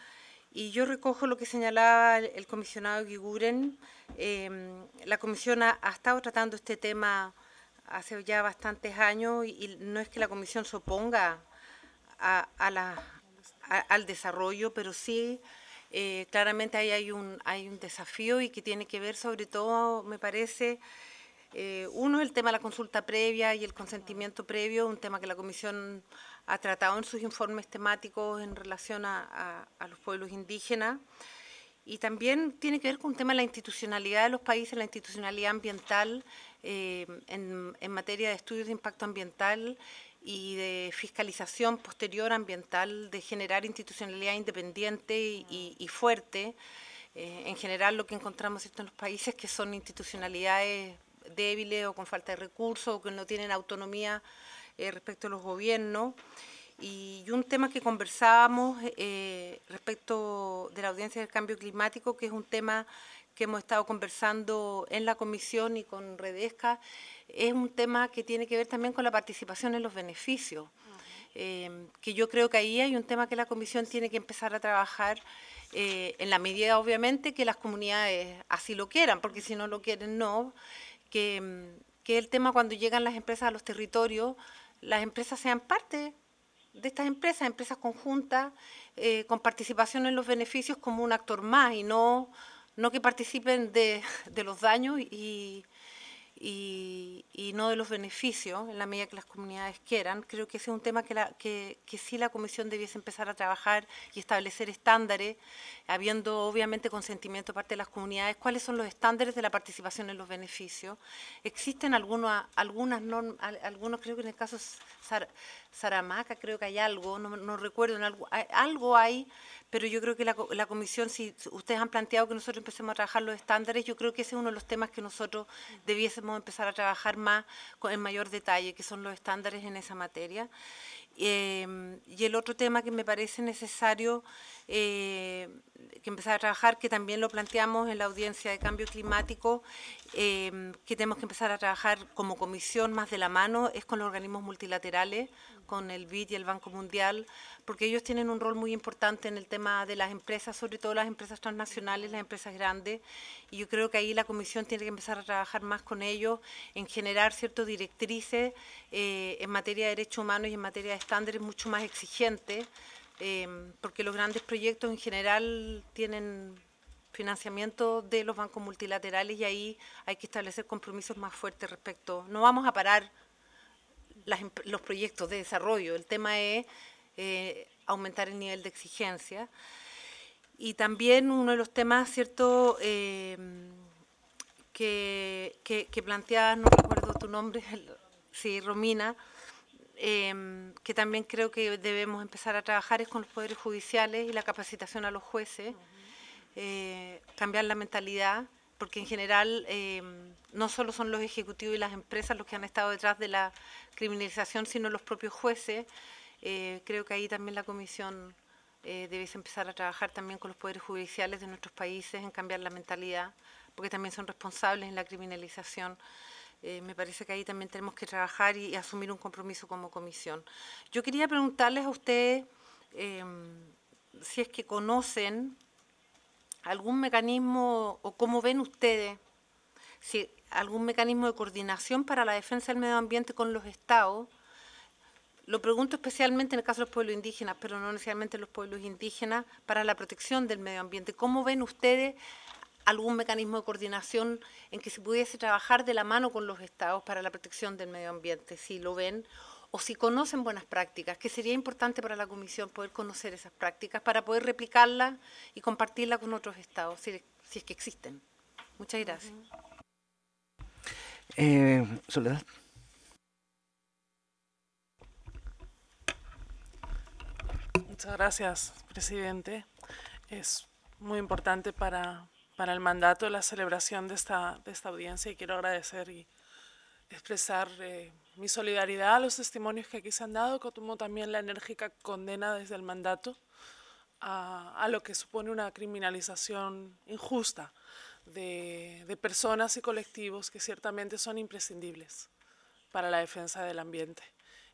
Y yo recojo lo que señalaba el, comisionado Giguren. Em, la comisión ha estado tratando este tema hace ya bastantes años y, no es que la Comisión se oponga a, al desarrollo, pero sí eh, claramente ahí hay un, hay un desafío y que tiene que ver sobre todo, me parece, eh, uno el tema de la consulta previa y el consentimiento previo, un tema que la Comisión ha tratado en sus informes temáticos en relación a, a los pueblos indígenas. Y también tiene que ver con un tema de la institucionalidad de los países, la institucionalidad ambiental, eh, en, materia de estudios de impacto ambiental y de fiscalización posterior ambiental, de generar institucionalidad independiente y, fuerte. Eh, en general lo que encontramos en los países que son institucionalidades débiles o con falta de recursos o que no tienen autonomía eh, respecto a los gobiernos. Y, un tema que conversábamos respecto de la audiencia del cambio climático, que es un tema que hemos estado conversando en la comisión y con Redesca, es un tema que tiene que ver también con la participación en los beneficios, eh, que yo creo que ahí hay un tema que la comisión tiene que empezar a trabajar eh, en la medida, obviamente, que las comunidades así lo quieran, porque si no lo quieren, no, que, que el tema cuando llegan las empresas a los territorios, las empresas sean parte de estas empresas, empresas conjuntas, eh, con participación en los beneficios como un actor más y no no que participen de, los daños y, no de los beneficios, en la medida que las comunidades quieran. Creo que ese es un tema que, la, que, sí la Comisión debiese empezar a trabajar y establecer estándares, habiendo obviamente consentimiento de parte de las comunidades, cuáles son los estándares de la participación en los beneficios. Existen algunas normas, algunos creo que en el caso Saramaca, creo que hay algo, no, recuerdo, algo, hay, algo hay, pero yo creo que la, comisión, si ustedes han planteado que nosotros empecemos a trabajar los estándares, yo creo que ese es uno de los temas que nosotros mm. debiésemos empezar a trabajar más en mayor detalle, que son los estándares en esa materia. Em, y el otro tema que me parece necesario eh, que empezar a trabajar, que también lo planteamos en la audiencia de cambio climático, em, que tenemos que empezar a trabajar como comisión más de la mano, es con los organismos multilaterales, con el BID y el Banco Mundial, porque ellos tienen un rol muy importante en el tema de las empresas, sobre todo las empresas transnacionales, las empresas grandes, y yo creo que ahí la Comisión tiene que empezar a trabajar más con ellos en generar ciertas directrices eh, en materia de derechos humanos y en materia de estándares mucho más exigentes, eh, porque los grandes proyectos en general tienen financiamiento de los bancos multilaterales y ahí hay que establecer compromisos más fuertes respecto. No vamos a parar los proyectos de desarrollo. El tema es eh, aumentar el nivel de exigencia. Y también uno de los temas, ¿cierto?, eh, que, que, no recuerdo tu nombre, sí, Romina, em, que también creo que debemos empezar a trabajar es con los poderes judiciales y la capacitación a los jueces, eh, cambiar la mentalidad, porque en general em, no solo son los ejecutivos y las empresas los que han estado detrás de la criminalización, sino los propios jueces. Eh, creo que ahí también la comisión eh, empezar a trabajar también con los poderes judiciales de nuestros países en cambiar la mentalidad, porque también son responsables en la criminalización. Eh, me parece que ahí también tenemos que trabajar y, asumir un compromiso como comisión. Yo quería preguntarles a ustedes em, si es que conocen algún mecanismo o cómo ven ustedes si algún mecanismo de coordinación para la defensa del medio ambiente con los estados. Lo pregunto especialmente en el caso de los pueblos indígenas, pero no necesariamente los pueblos indígenas, para la protección del medio ambiente. ¿Cómo ven ustedes algún mecanismo de coordinación en que se pudiese trabajar de la mano con los estados para la protección del medio ambiente, si lo ven, o si conocen buenas prácticas, que sería importante para la Comisión poder conocer esas prácticas para poder replicarlas y compartirlas con otros estados, si, es que existen. Muchas gracias. Eh, Soledad. Muchas gracias, presidente. Es muy importante para, el mandato la celebración de esta, audiencia y quiero agradecer y expresar eh, mi solidaridad a los testimonios que aquí se han dado, como también la enérgica condena desde el mandato a lo que supone una criminalización injusta de, personas y colectivos que ciertamente son imprescindibles para la defensa del ambiente.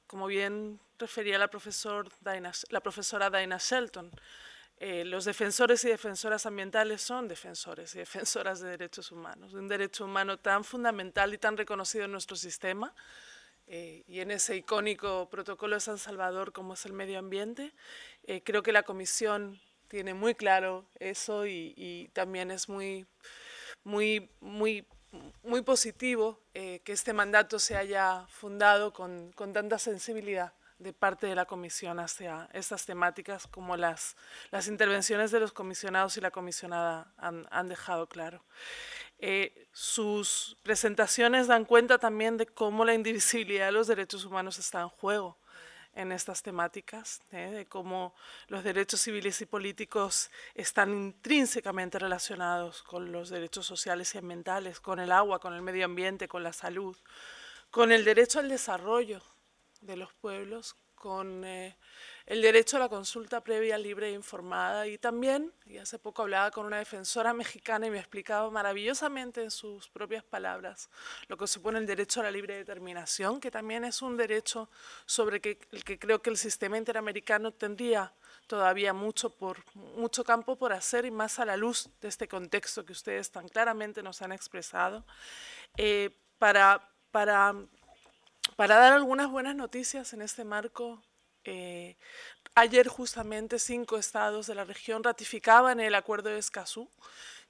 Como bien refería la, profesora Dina Shelton, eh, los defensores y defensoras ambientales son defensores y defensoras de derechos humanos, de un derecho humano tan fundamental y tan reconocido en nuestro sistema, eh, y en ese icónico protocolo de San Salvador como es el medio ambiente, eh, creo que la Comisión tiene muy claro eso y, y también es muy muy, muy, muy positivo eh, que este mandato se haya fundado con, tanta sensibilidad de parte de la comisión hacia estas temáticas como las, intervenciones de los comisionados y la comisionada han, dejado claro. Eh, sus presentaciones dan cuenta también de cómo la indivisibilidad de los derechos humanos está en juego en estas temáticas, ¿eh? de cómo los derechos civiles y políticos están intrínsecamente relacionados con los derechos sociales y ambientales, con el agua, con el medio ambiente, con la salud, con el derecho al desarrollo de los pueblos, con eh, el derecho a la consulta previa, libre e informada. Y también, y hace poco hablaba con una defensora mexicana y me ha explicado maravillosamente en sus propias palabras lo que supone el derecho a la libre determinación, que también es un derecho sobre que, el que creo que el sistema interamericano tendría todavía mucho, por, mucho campo por hacer y más a la luz de este contexto que ustedes tan claramente nos han expresado, eh, para, para para dar algunas buenas noticias en este marco, eh, ayer justamente cinco estados de la región ratificaban el acuerdo de Escazú,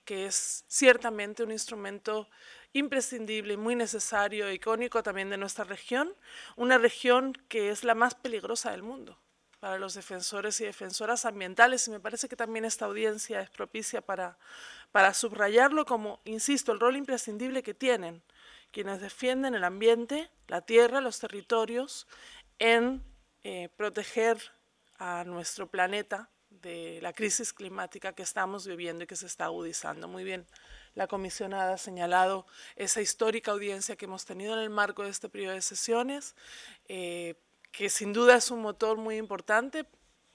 que es ciertamente un instrumento imprescindible, muy necesario icónico también de nuestra región, una región que es la más peligrosa del mundo para los defensores y defensoras ambientales, y me parece que también esta audiencia es propicia para, para subrayarlo como, insisto, el rol imprescindible que tienen quienes defienden el ambiente, la tierra, los territorios, en eh, proteger a nuestro planeta de la crisis climática que estamos viviendo y que se está agudizando. Muy bien, la comisionada ha señalado esa histórica audiencia que hemos tenido en el marco de este periodo de sesiones, eh, que sin duda es un motor muy importante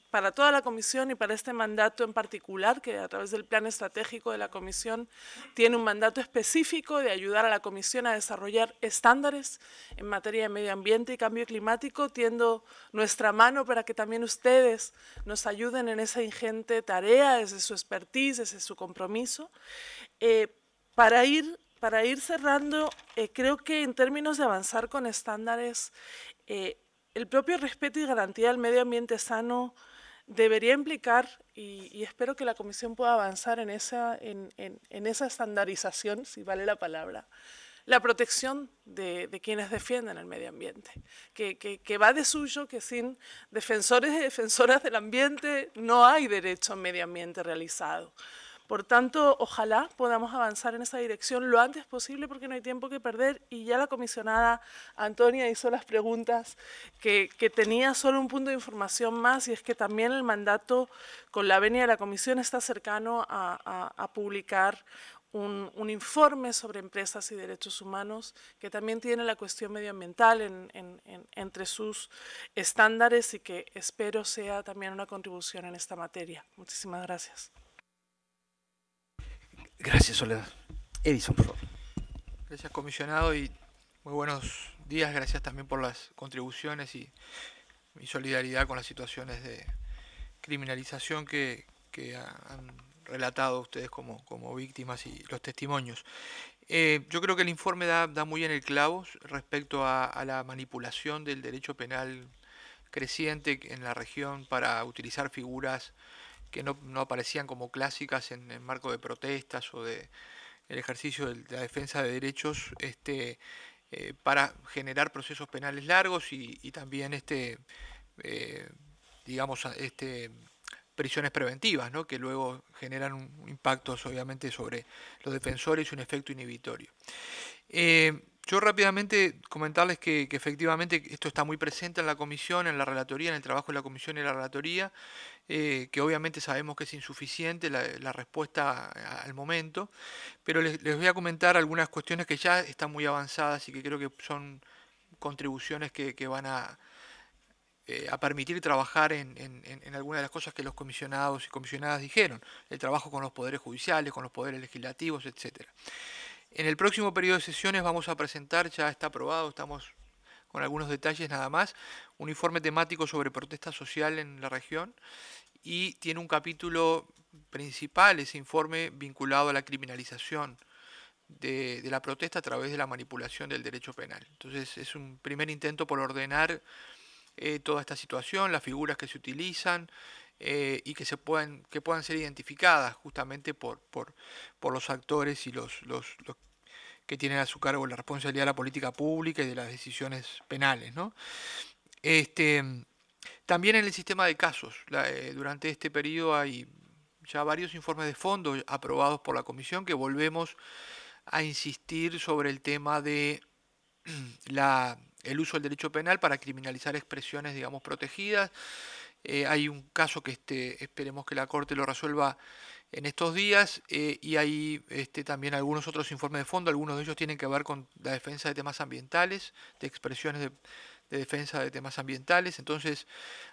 para toda la Comisión y para este mandato en particular, que a través del plan estratégico de la Comisión tiene un mandato específico de ayudar a la Comisión a desarrollar estándares en materia de medio ambiente y cambio climático, tiendo nuestra mano para que también ustedes nos ayuden en esa ingente tarea, desde su expertise, desde su compromiso. Eh, para ir para ir cerrando, eh, creo que en términos de avanzar con estándares, eh, el propio respeto y garantía del medio ambiente sano debería implicar, y, espero que la Comisión pueda avanzar en esa, estandarización, si vale la palabra, la protección de, quienes defienden el medio ambiente, que, va de suyo que sin defensores y defensoras del ambiente no hay derecho al medio ambiente realizado. Por tanto, ojalá podamos avanzar en esa dirección lo antes posible porque no hay tiempo que perder y ya la comisionada Antonia hizo las preguntas que, tenía solo un punto de información más y es que también el mandato con la venia de la comisión está cercano a, publicar un, informe sobre empresas y derechos humanos que también tiene la cuestión medioambiental entre sus estándares y que espero sea también una contribución en esta materia. Muchísimas gracias. Gracias, Soledad. Edison, por favor. Gracias, comisionado, y muy buenos días. Gracias también por las contribuciones y mi solidaridad con las situaciones de criminalización que, han relatado ustedes como, como víctimas y los testimonios. Eh, yo creo que el informe da, muy en el clavo respecto a, la manipulación del derecho penal creciente en la región para utilizar figuras que no, aparecían como clásicas en el marco de protestas o de el ejercicio de la defensa de derechos este, eh, para generar procesos penales largos y, también este, eh, digamos, este, prisiones preventivas, que luego generan impactos obviamente sobre los defensores y un efecto inhibitorio. Eh, yo rápidamente comentarles que, efectivamente esto está muy presente en la comisión, en la relatoría, en el trabajo de la comisión y la relatoría, eh, que obviamente sabemos que es insuficiente la, respuesta al momento, pero les, voy a comentar algunas cuestiones que ya están muy avanzadas y que creo que son contribuciones que, van eh, a, permitir trabajar en, algunas de las cosas que los comisionados y comisionadas dijeron, el trabajo con los poderes judiciales, con los poderes legislativos, etcétera. En el próximo periodo de sesiones vamos a presentar, ya está aprobado, estamos con algunos detalles nada más, un informe temático sobre protesta social en la región y tiene un capítulo principal, ese informe, vinculado a la criminalización de, la protesta a través de la manipulación del derecho penal. Entonces es un primer intento por ordenar eh, toda esta situación, las figuras que se utilizan eh, y que, se puedan, que puedan ser identificadas justamente por, por, por los actores y los, los, los, que tienen a su cargo la responsabilidad de la política pública y de las decisiones penales. Este, también en el sistema de casos, eh, durante este periodo hay ya varios informes de fondo aprobados por la Comisión que volvemos a insistir sobre el tema de la, el uso del derecho penal para criminalizar expresiones, digamos, protegidas. Eh, hay un caso que este, esperemos que la Corte lo resuelva en estos días eh, y hay este, también algunos otros informes de fondo, algunos de ellos tienen que ver con la defensa de temas ambientales, de expresiones de, defensa de temas ambientales, entonces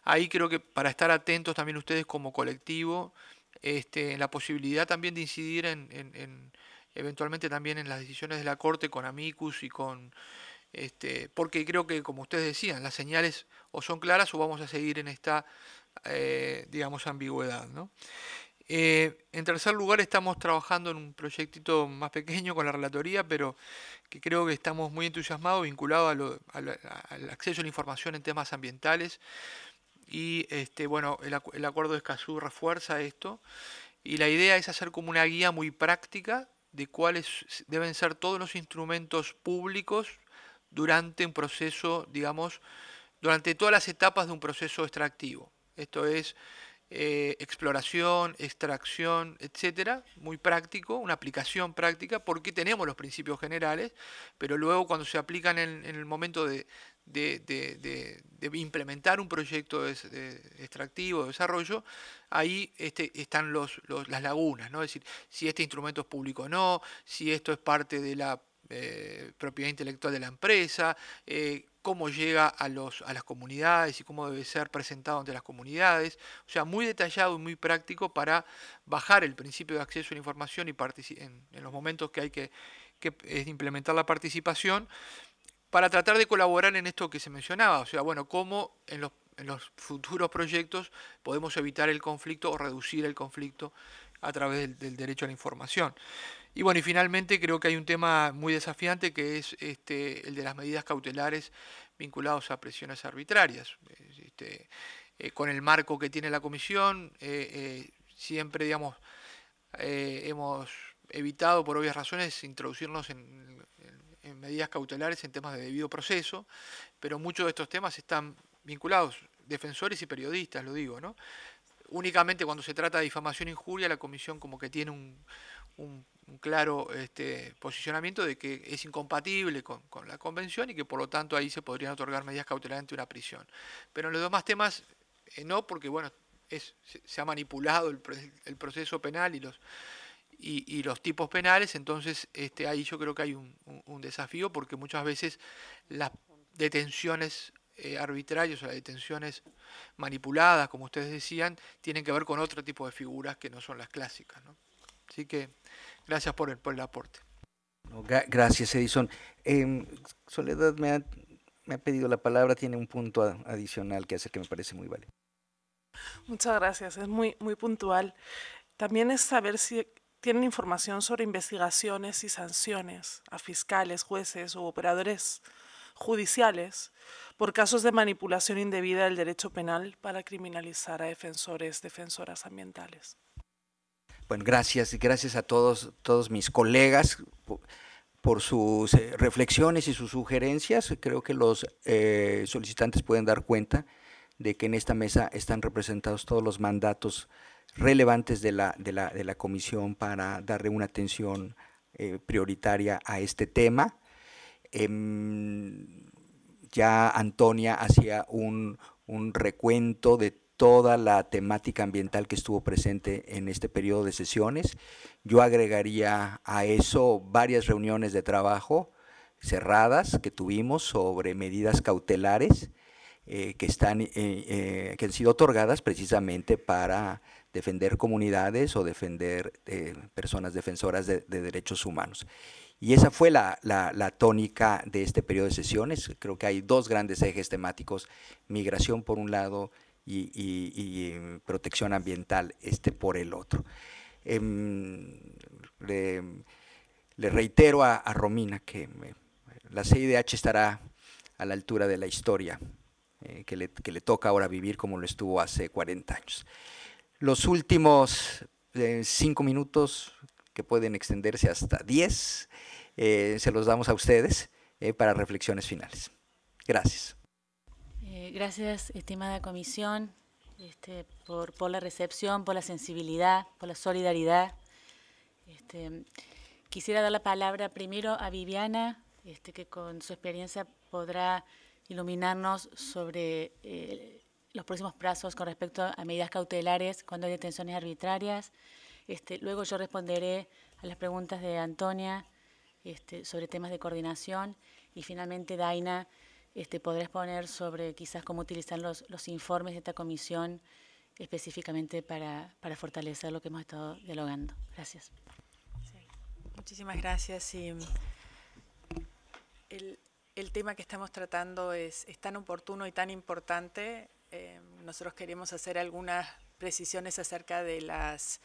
ahí creo que para estar atentos también ustedes como colectivo, este, en la posibilidad también de incidir en, eventualmente también en las decisiones de la Corte con amicus y con... Este, porque creo que, como ustedes decían, las señales o son claras o vamos a seguir en esta, eh, digamos, ambigüedad. ¿no? Eh, en tercer lugar, estamos trabajando en un proyectito más pequeño con la relatoría, pero que creo que estamos muy entusiasmados, vinculado al acceso a la información en temas ambientales. Y este, bueno, el, el, acuerdo de Escazú refuerza esto. Y la idea es hacer como una guía muy práctica de cuáles deben ser todos los instrumentos públicos durante un proceso, digamos, durante todas las etapas de un proceso extractivo. Esto es eh, exploración, extracción, etcétera, muy práctico, una aplicación práctica, porque tenemos los principios generales, pero luego cuando se aplican en, el momento de, implementar un proyecto extractivo, de desarrollo, ahí este, están las lagunas, ¿no? Es decir, si este instrumento es público o no, si esto es parte de la eh, propiedad intelectual de la empresa, eh, cómo llega a, los, a las comunidades y cómo debe ser presentado ante las comunidades. O sea, muy detallado y muy práctico para bajar el principio de acceso a la información y en, los momentos que hay que, es implementar la participación, para tratar de colaborar en esto que se mencionaba. O sea, bueno, cómo en los, futuros proyectos podemos evitar el conflicto o reducir el conflicto a través del derecho a la información. Y bueno, y finalmente creo que hay un tema muy desafiante que es este, el de las medidas cautelares vinculados a presiones arbitrarias. Este, eh, con el marco que tiene la comisión, eh, eh, siempre, digamos, hemos evitado por obvias razones introducirnos en, medidas cautelares en temas de debido proceso, pero muchos de estos temas están vinculados, defensores y periodistas, lo digo, ¿no? Únicamente cuando se trata de difamación e injuria, la comisión como que tiene un un claro este, posicionamiento de que es incompatible con, la convención y que por lo tanto ahí se podrían otorgar medidas cautelares ante una prisión. Pero en los demás temas eh, no, porque bueno, se, ha manipulado el, proceso penal y los, y, los tipos penales, entonces este, ahí yo creo que hay un, desafío porque muchas veces las detenciones eh, arbitrarias o las detenciones manipuladas, como ustedes decían, tienen que ver con otro tipo de figuras que no son las clásicas. Así que gracias por el, aporte. gracias, Edison. Em, Soledad me ha, pedido la palabra, tiene un punto adicional que hace que me parece muy vale. Muchas gracias, es muy, muy puntual. También es saber si tienen información sobre investigaciones y sanciones a fiscales, jueces o operadores judiciales por casos de manipulación indebida del derecho penal para criminalizar a defensores, defensoras ambientales. Bueno, gracias, gracias a todos, todos mis colegas por, sus eh, reflexiones y sus sugerencias. Creo que los eh, solicitantes pueden dar cuenta de que en esta mesa están representados todos los mandatos relevantes de la, de la, comisión para darle una atención eh, prioritaria a este tema. Em, ya Antonia hacía un, un recuento de toda la temática ambiental que estuvo presente en este periodo de sesiones. Yo agregaría a eso varias reuniones de trabajo cerradas que tuvimos sobre medidas cautelares eh, que, están, eh, eh, que han sido otorgadas precisamente para defender comunidades o defender personas defensoras de, derechos humanos. Y esa fue la tónica de este periodo de sesiones. Creo que hay dos grandes ejes temáticos, migración por un lado y, protección ambiental este, por el otro. Em, le, reitero a, Romina que eh, la CIDH estará a la altura de la historia eh, que, le, toca ahora vivir como lo estuvo hace 40 años. Los últimos eh, cinco minutos, que pueden extenderse hasta 10, se los damos a ustedes para reflexiones finales. Gracias gracias, estimada comisión, este, por, la recepción, por la sensibilidad, por la solidaridad. Este, quisiera dar la palabra primero a Viviana, este, que con su experiencia podrá iluminarnos sobre eh, los próximos plazos con respecto a medidas cautelares cuando hay detenciones arbitrarias. luego yo responderé a las preguntas de Antonia sobre temas de coordinación y finalmente Daina este, podrás poner sobre quizás cómo utilizar los, informes de esta comisión específicamente para, fortalecer lo que hemos estado dialogando. Gracias. Muchísimas gracias. Mm, el, tema que estamos tratando es, tan oportuno y tan importante. Eh, nosotros queremos hacer algunas precisiones acerca de las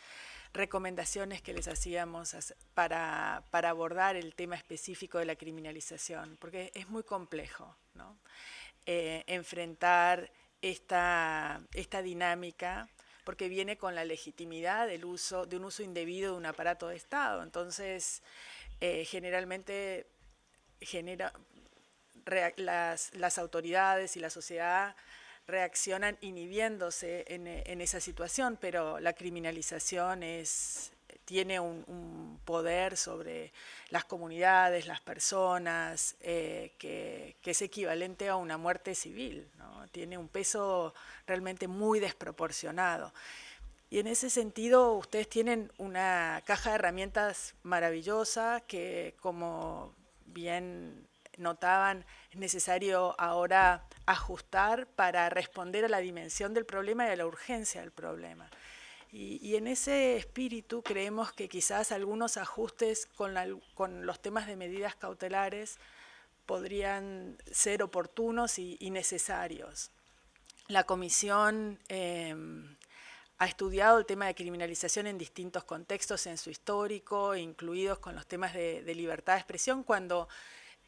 recomendaciones que les hacíamos para, abordar el tema específico de la criminalización, porque es muy complejo eh, enfrentar esta, esta dinámica porque viene con la legitimidad del uso, de un uso indebido de un aparato de Estado. Entonces, eh, generalmente genera, las, las autoridades y la sociedad reaccionan inhibiéndose eh, en, esa situación, pero la criminalización es, tiene un, poder sobre las comunidades, las personas, eh, que, es equivalente a una muerte civil. Tiene un peso realmente muy desproporcionado. Y en ese sentido, ustedes tienen una caja de herramientas maravillosa que, como bien notaban necesario ahora ajustar para responder a la dimensión del problema y a la urgencia del problema. Y, en ese espíritu creemos que quizás algunos ajustes con, los temas de medidas cautelares podrían ser oportunos y, necesarios. La comisión em, ha estudiado el tema de criminalización en distintos contextos en su histórico, incluidos con los temas de, de libertad de expresión, cuando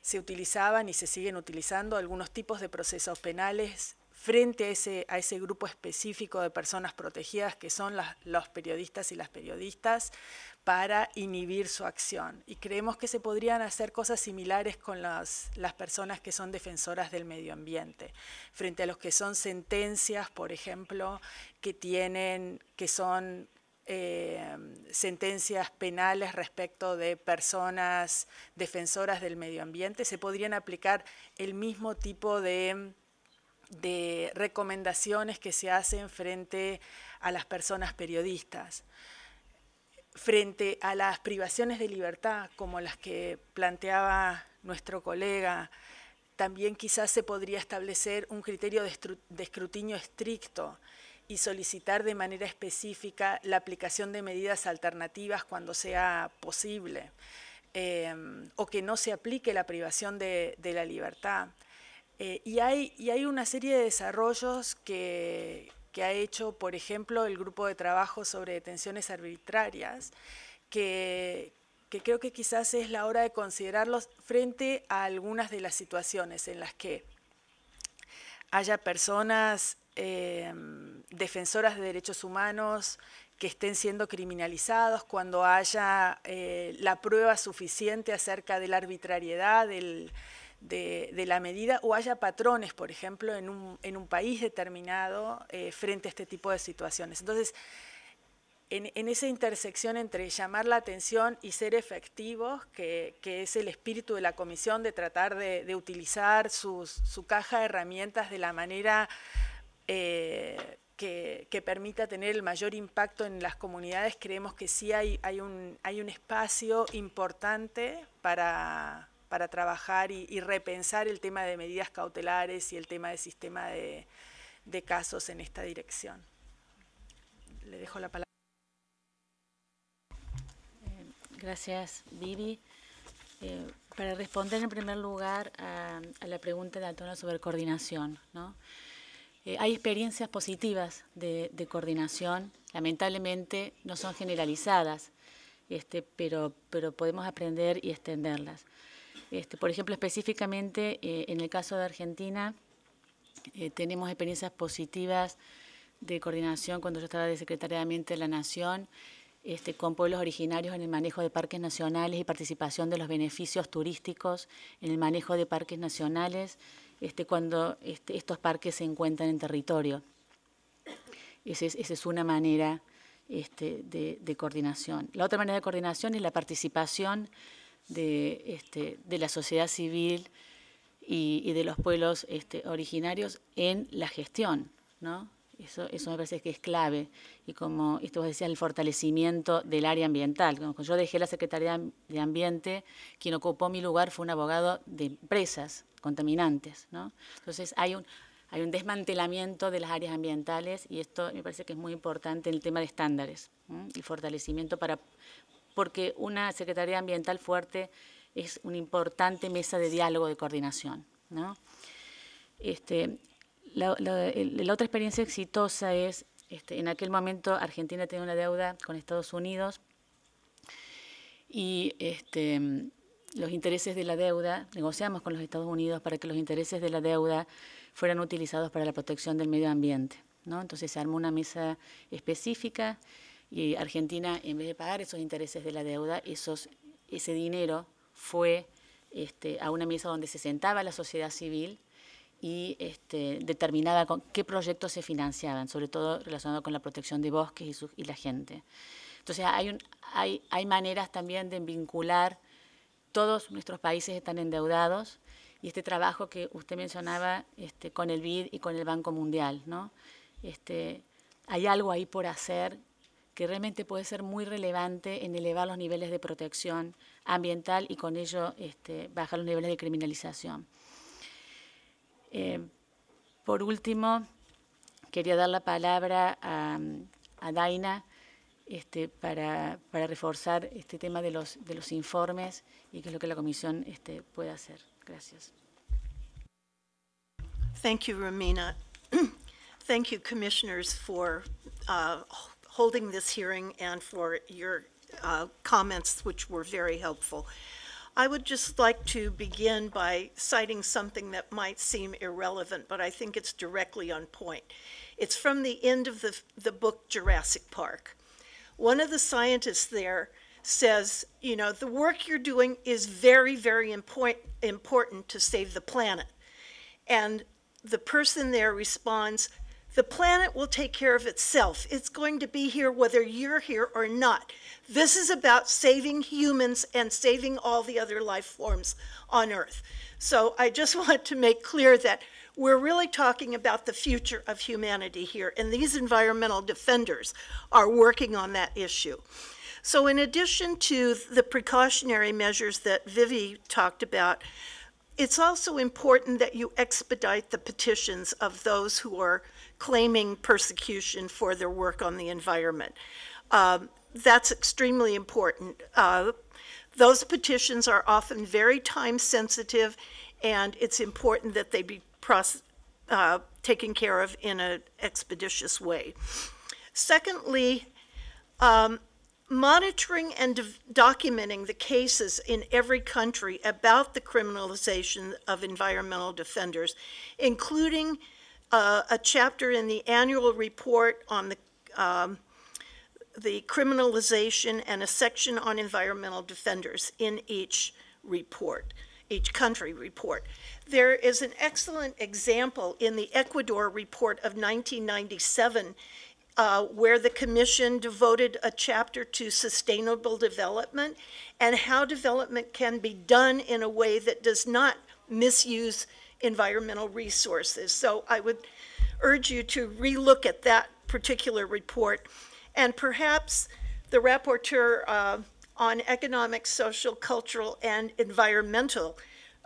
se utilizaban y se siguen utilizando algunos tipos de procesos penales frente a ese, a ese grupo específico de personas protegidas que son los periodistas y las periodistas para inhibir su acción. Y creemos que se podrían hacer cosas similares con las, las personas que son defensoras del medio ambiente, frente a los que son sentencias, por ejemplo, que tienen, que son eh, sentencias penales respecto de personas defensoras del medio ambiente, se podrían aplicar el mismo tipo de, de recomendaciones que se hacen frente a las personas periodistas frente a las privaciones de libertad como las que planteaba nuestro colega, también quizás se podría establecer un criterio de escrutinio estricto y solicitar de manera específica la aplicación de medidas alternativas cuando sea posible em, o que no se aplique la privación de, la libertad. Eh, y, hay, hay una serie de desarrollos que, ha hecho, por ejemplo, el grupo de trabajo sobre detenciones arbitrarias, que, que creo que quizás es la hora de considerarlos frente a algunas de las situaciones en las que haya personas Em, defensoras de derechos humanos que estén siendo criminalizados, cuando haya eh, la prueba suficiente acerca de la arbitrariedad de, la medida, o haya patrones, por ejemplo, en un, país determinado eh, frente a este tipo de situaciones. Entonces, en, esa intersección entre llamar la atención y ser efectivos, que, es el espíritu de la comisión de tratar de, utilizar su caja de herramientas de la manera eh, que, permita tener el mayor impacto en las comunidades, creemos que sí hay, hay, un, hay un espacio importante para, para trabajar y, repensar el tema de medidas cautelares y el tema del sistema de, casos en esta dirección. Le dejo la palabra. Eh, gracias, Vivi. Eh, para responder en primer lugar a, a la pregunta de Antonio sobre coordinación, ¿no? Eh, hay experiencias positivas de, coordinación, lamentablemente no son generalizadas, este, pero, podemos aprender y extenderlas. Este, por ejemplo, específicamente eh, en el caso de Argentina, eh, tenemos experiencias positivas de coordinación cuando yo estaba de Secretaria de Ambiente de la Nación, este, con pueblos originarios en el manejo de parques nacionales y participación de los beneficios turísticos en el manejo de parques nacionales este, cuando este, estos parques se encuentran en territorio. Esa es, una manera este, de, coordinación. La otra manera de coordinación es la participación de, la sociedad civil y, de los pueblos originarios en la gestión, Eso, me parece que es clave. Y como esto vos decías, el fortalecimiento del área ambiental. Cuando yo dejé la Secretaría de Ambiente, quien ocupó mi lugar fue un abogado de empresas, contaminantes. ¿no? Entonces hay un, hay un desmantelamiento de las áreas ambientales y esto me parece que es muy importante en el tema de estándares y fortalecimiento para porque una Secretaría Ambiental fuerte es una importante mesa de diálogo de coordinación. Este, la, otra experiencia exitosa es, este, en aquel momento Argentina tenía una deuda con Estados Unidos y este, los intereses de la deuda, negociamos con los Estados Unidos para que los intereses de la deuda fueran utilizados para la protección del medio ambiente. ¿no? Entonces se armó una mesa específica y Argentina, en vez de pagar esos intereses de la deuda, esos, ese dinero fue este, a una mesa donde se sentaba la sociedad civil y este, determinaba qué proyectos se financiaban, sobre todo relacionado con la protección de bosques y, la gente. Entonces hay, hay, hay maneras también de vincular todos nuestros países están endeudados y este trabajo que usted mencionaba este, con el BID y con el Banco Mundial, ¿no? Este, hay algo ahí por hacer que realmente puede ser muy relevante en elevar los niveles de protección ambiental y con ello este, bajar los niveles de criminalización. Eh, por último, quería dar la palabra a, a Daina este, para, para, reforzar este tema de los, de los informes y qué es lo que la Comisión este, puede hacer. Gracias. Thank you, Romina. Thank you, commissioners, for uh, holding this hearing and for your uh, comments, which were very helpful. I would just like to begin by citing something that might seem irrelevant, but I think it's directly on point. It's from the end of the, the book Jurassic Park. One of the scientists there says, you know, the work you're doing is very, very important to save the planet. And the person there responds, the planet will take care of itself. It's going to be here whether you're here or not. This is about saving humans and saving all the other life forms on Earth. So I just want to make clear that we're really talking about the future of humanity here, and these environmental defenders are working on that issue. So in addition to the precautionary measures that Vivi talked about, it's also important that you expedite the petitions of those who are claiming persecution for their work on the environment. Um, that's extremely important. Uh, those petitions are often very time sensitive and it's important that they be process, uh, taken care of in an expeditious way. Secondly, um, monitoring and documenting the cases in every country about the criminalization of environmental defenders, including uh, a chapter in the annual report on the um, the criminalization and a section on environmental defenders in each report each country report. There is an excellent example in the Ecuador report of 1997 uh, where the commission devoted a chapter to sustainable development and how development can be done in a way that does not misuse environmental resources. So I would urge you to relook at that particular report and perhaps the rapporteur uh, on economic, social, cultural, and environmental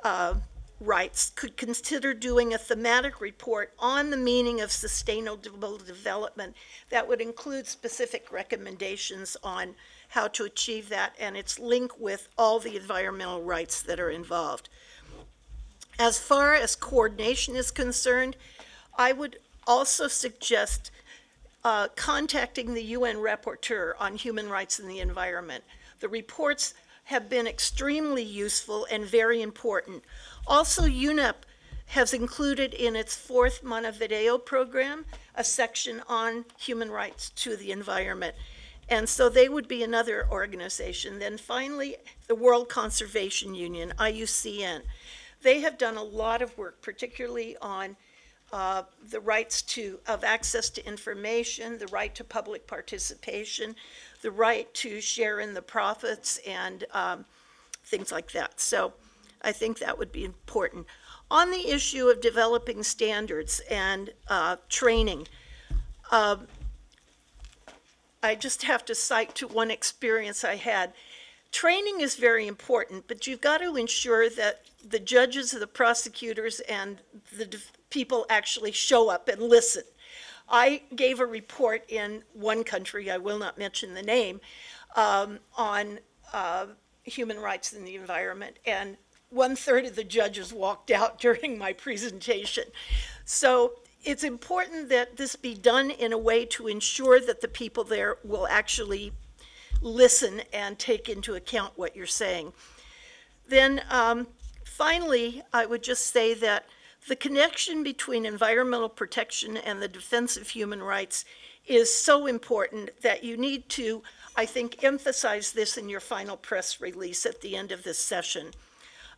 uh, rights could consider doing a thematic report on the meaning of sustainable development that would include specific recommendations on how to achieve that and its link with all the environmental rights that are involved. As far as coordination is concerned, I would also suggest uh, contacting the UN rapporteur on human rights and the environment. The reports have been extremely useful and very important. Also, UNEP has included in its fourth Montevideo program a section on human rights to the environment. And so they would be another organization. Then finally, the World Conservation Union, IUCN. They have done a lot of work, particularly on uh, the rights to, of access to information, the right to public participation, the right to share in the profits and um, things like that. So I think that would be important. On the issue of developing standards and uh, training, uh, I just have to cite to one experience I had. Training is very important, but you've got to ensure that the judges, the prosecutors, and the people actually show up and listen I gave a report in one country, I will not mention the name, um, on uh, human rights and the environment, and one third of the judges walked out during my presentation. So it's important that this be done in a way to ensure that the people there will actually listen and take into account what you're saying. Then um, finally, I would just say that the connection between environmental protection and the defense of human rights is so important that you need to, I think, emphasize this in your final press release at the end of this session.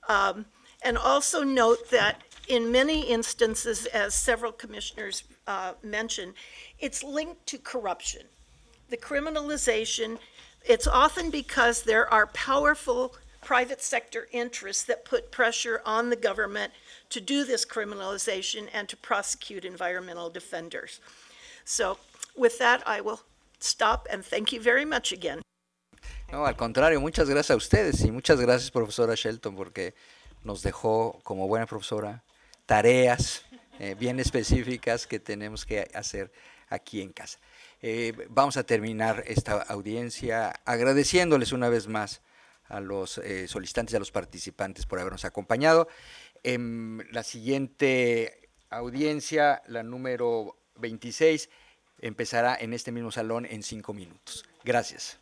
Um, and also note that in many instances, as several commissioners uh, mentioned, it's linked to corruption. The criminalization, it's often because there are powerful private sector interests that put pressure on the government to do this criminalization and to prosecute environmental defenders. So with that, I will stop and thank you very much again. No, al contrario, muchas gracias a ustedes y muchas gracias profesora Shelton porque nos dejó como buena profesora tareas eh, bien específicas que tenemos que hacer aquí en casa. Eh, vamos a terminar esta audiencia agradeciéndoles una vez más a los eh, solicitantes y a los participantes por habernos acompañado en la siguiente audiencia, la número 26, empezará en este mismo salón en cinco minutos. Gracias.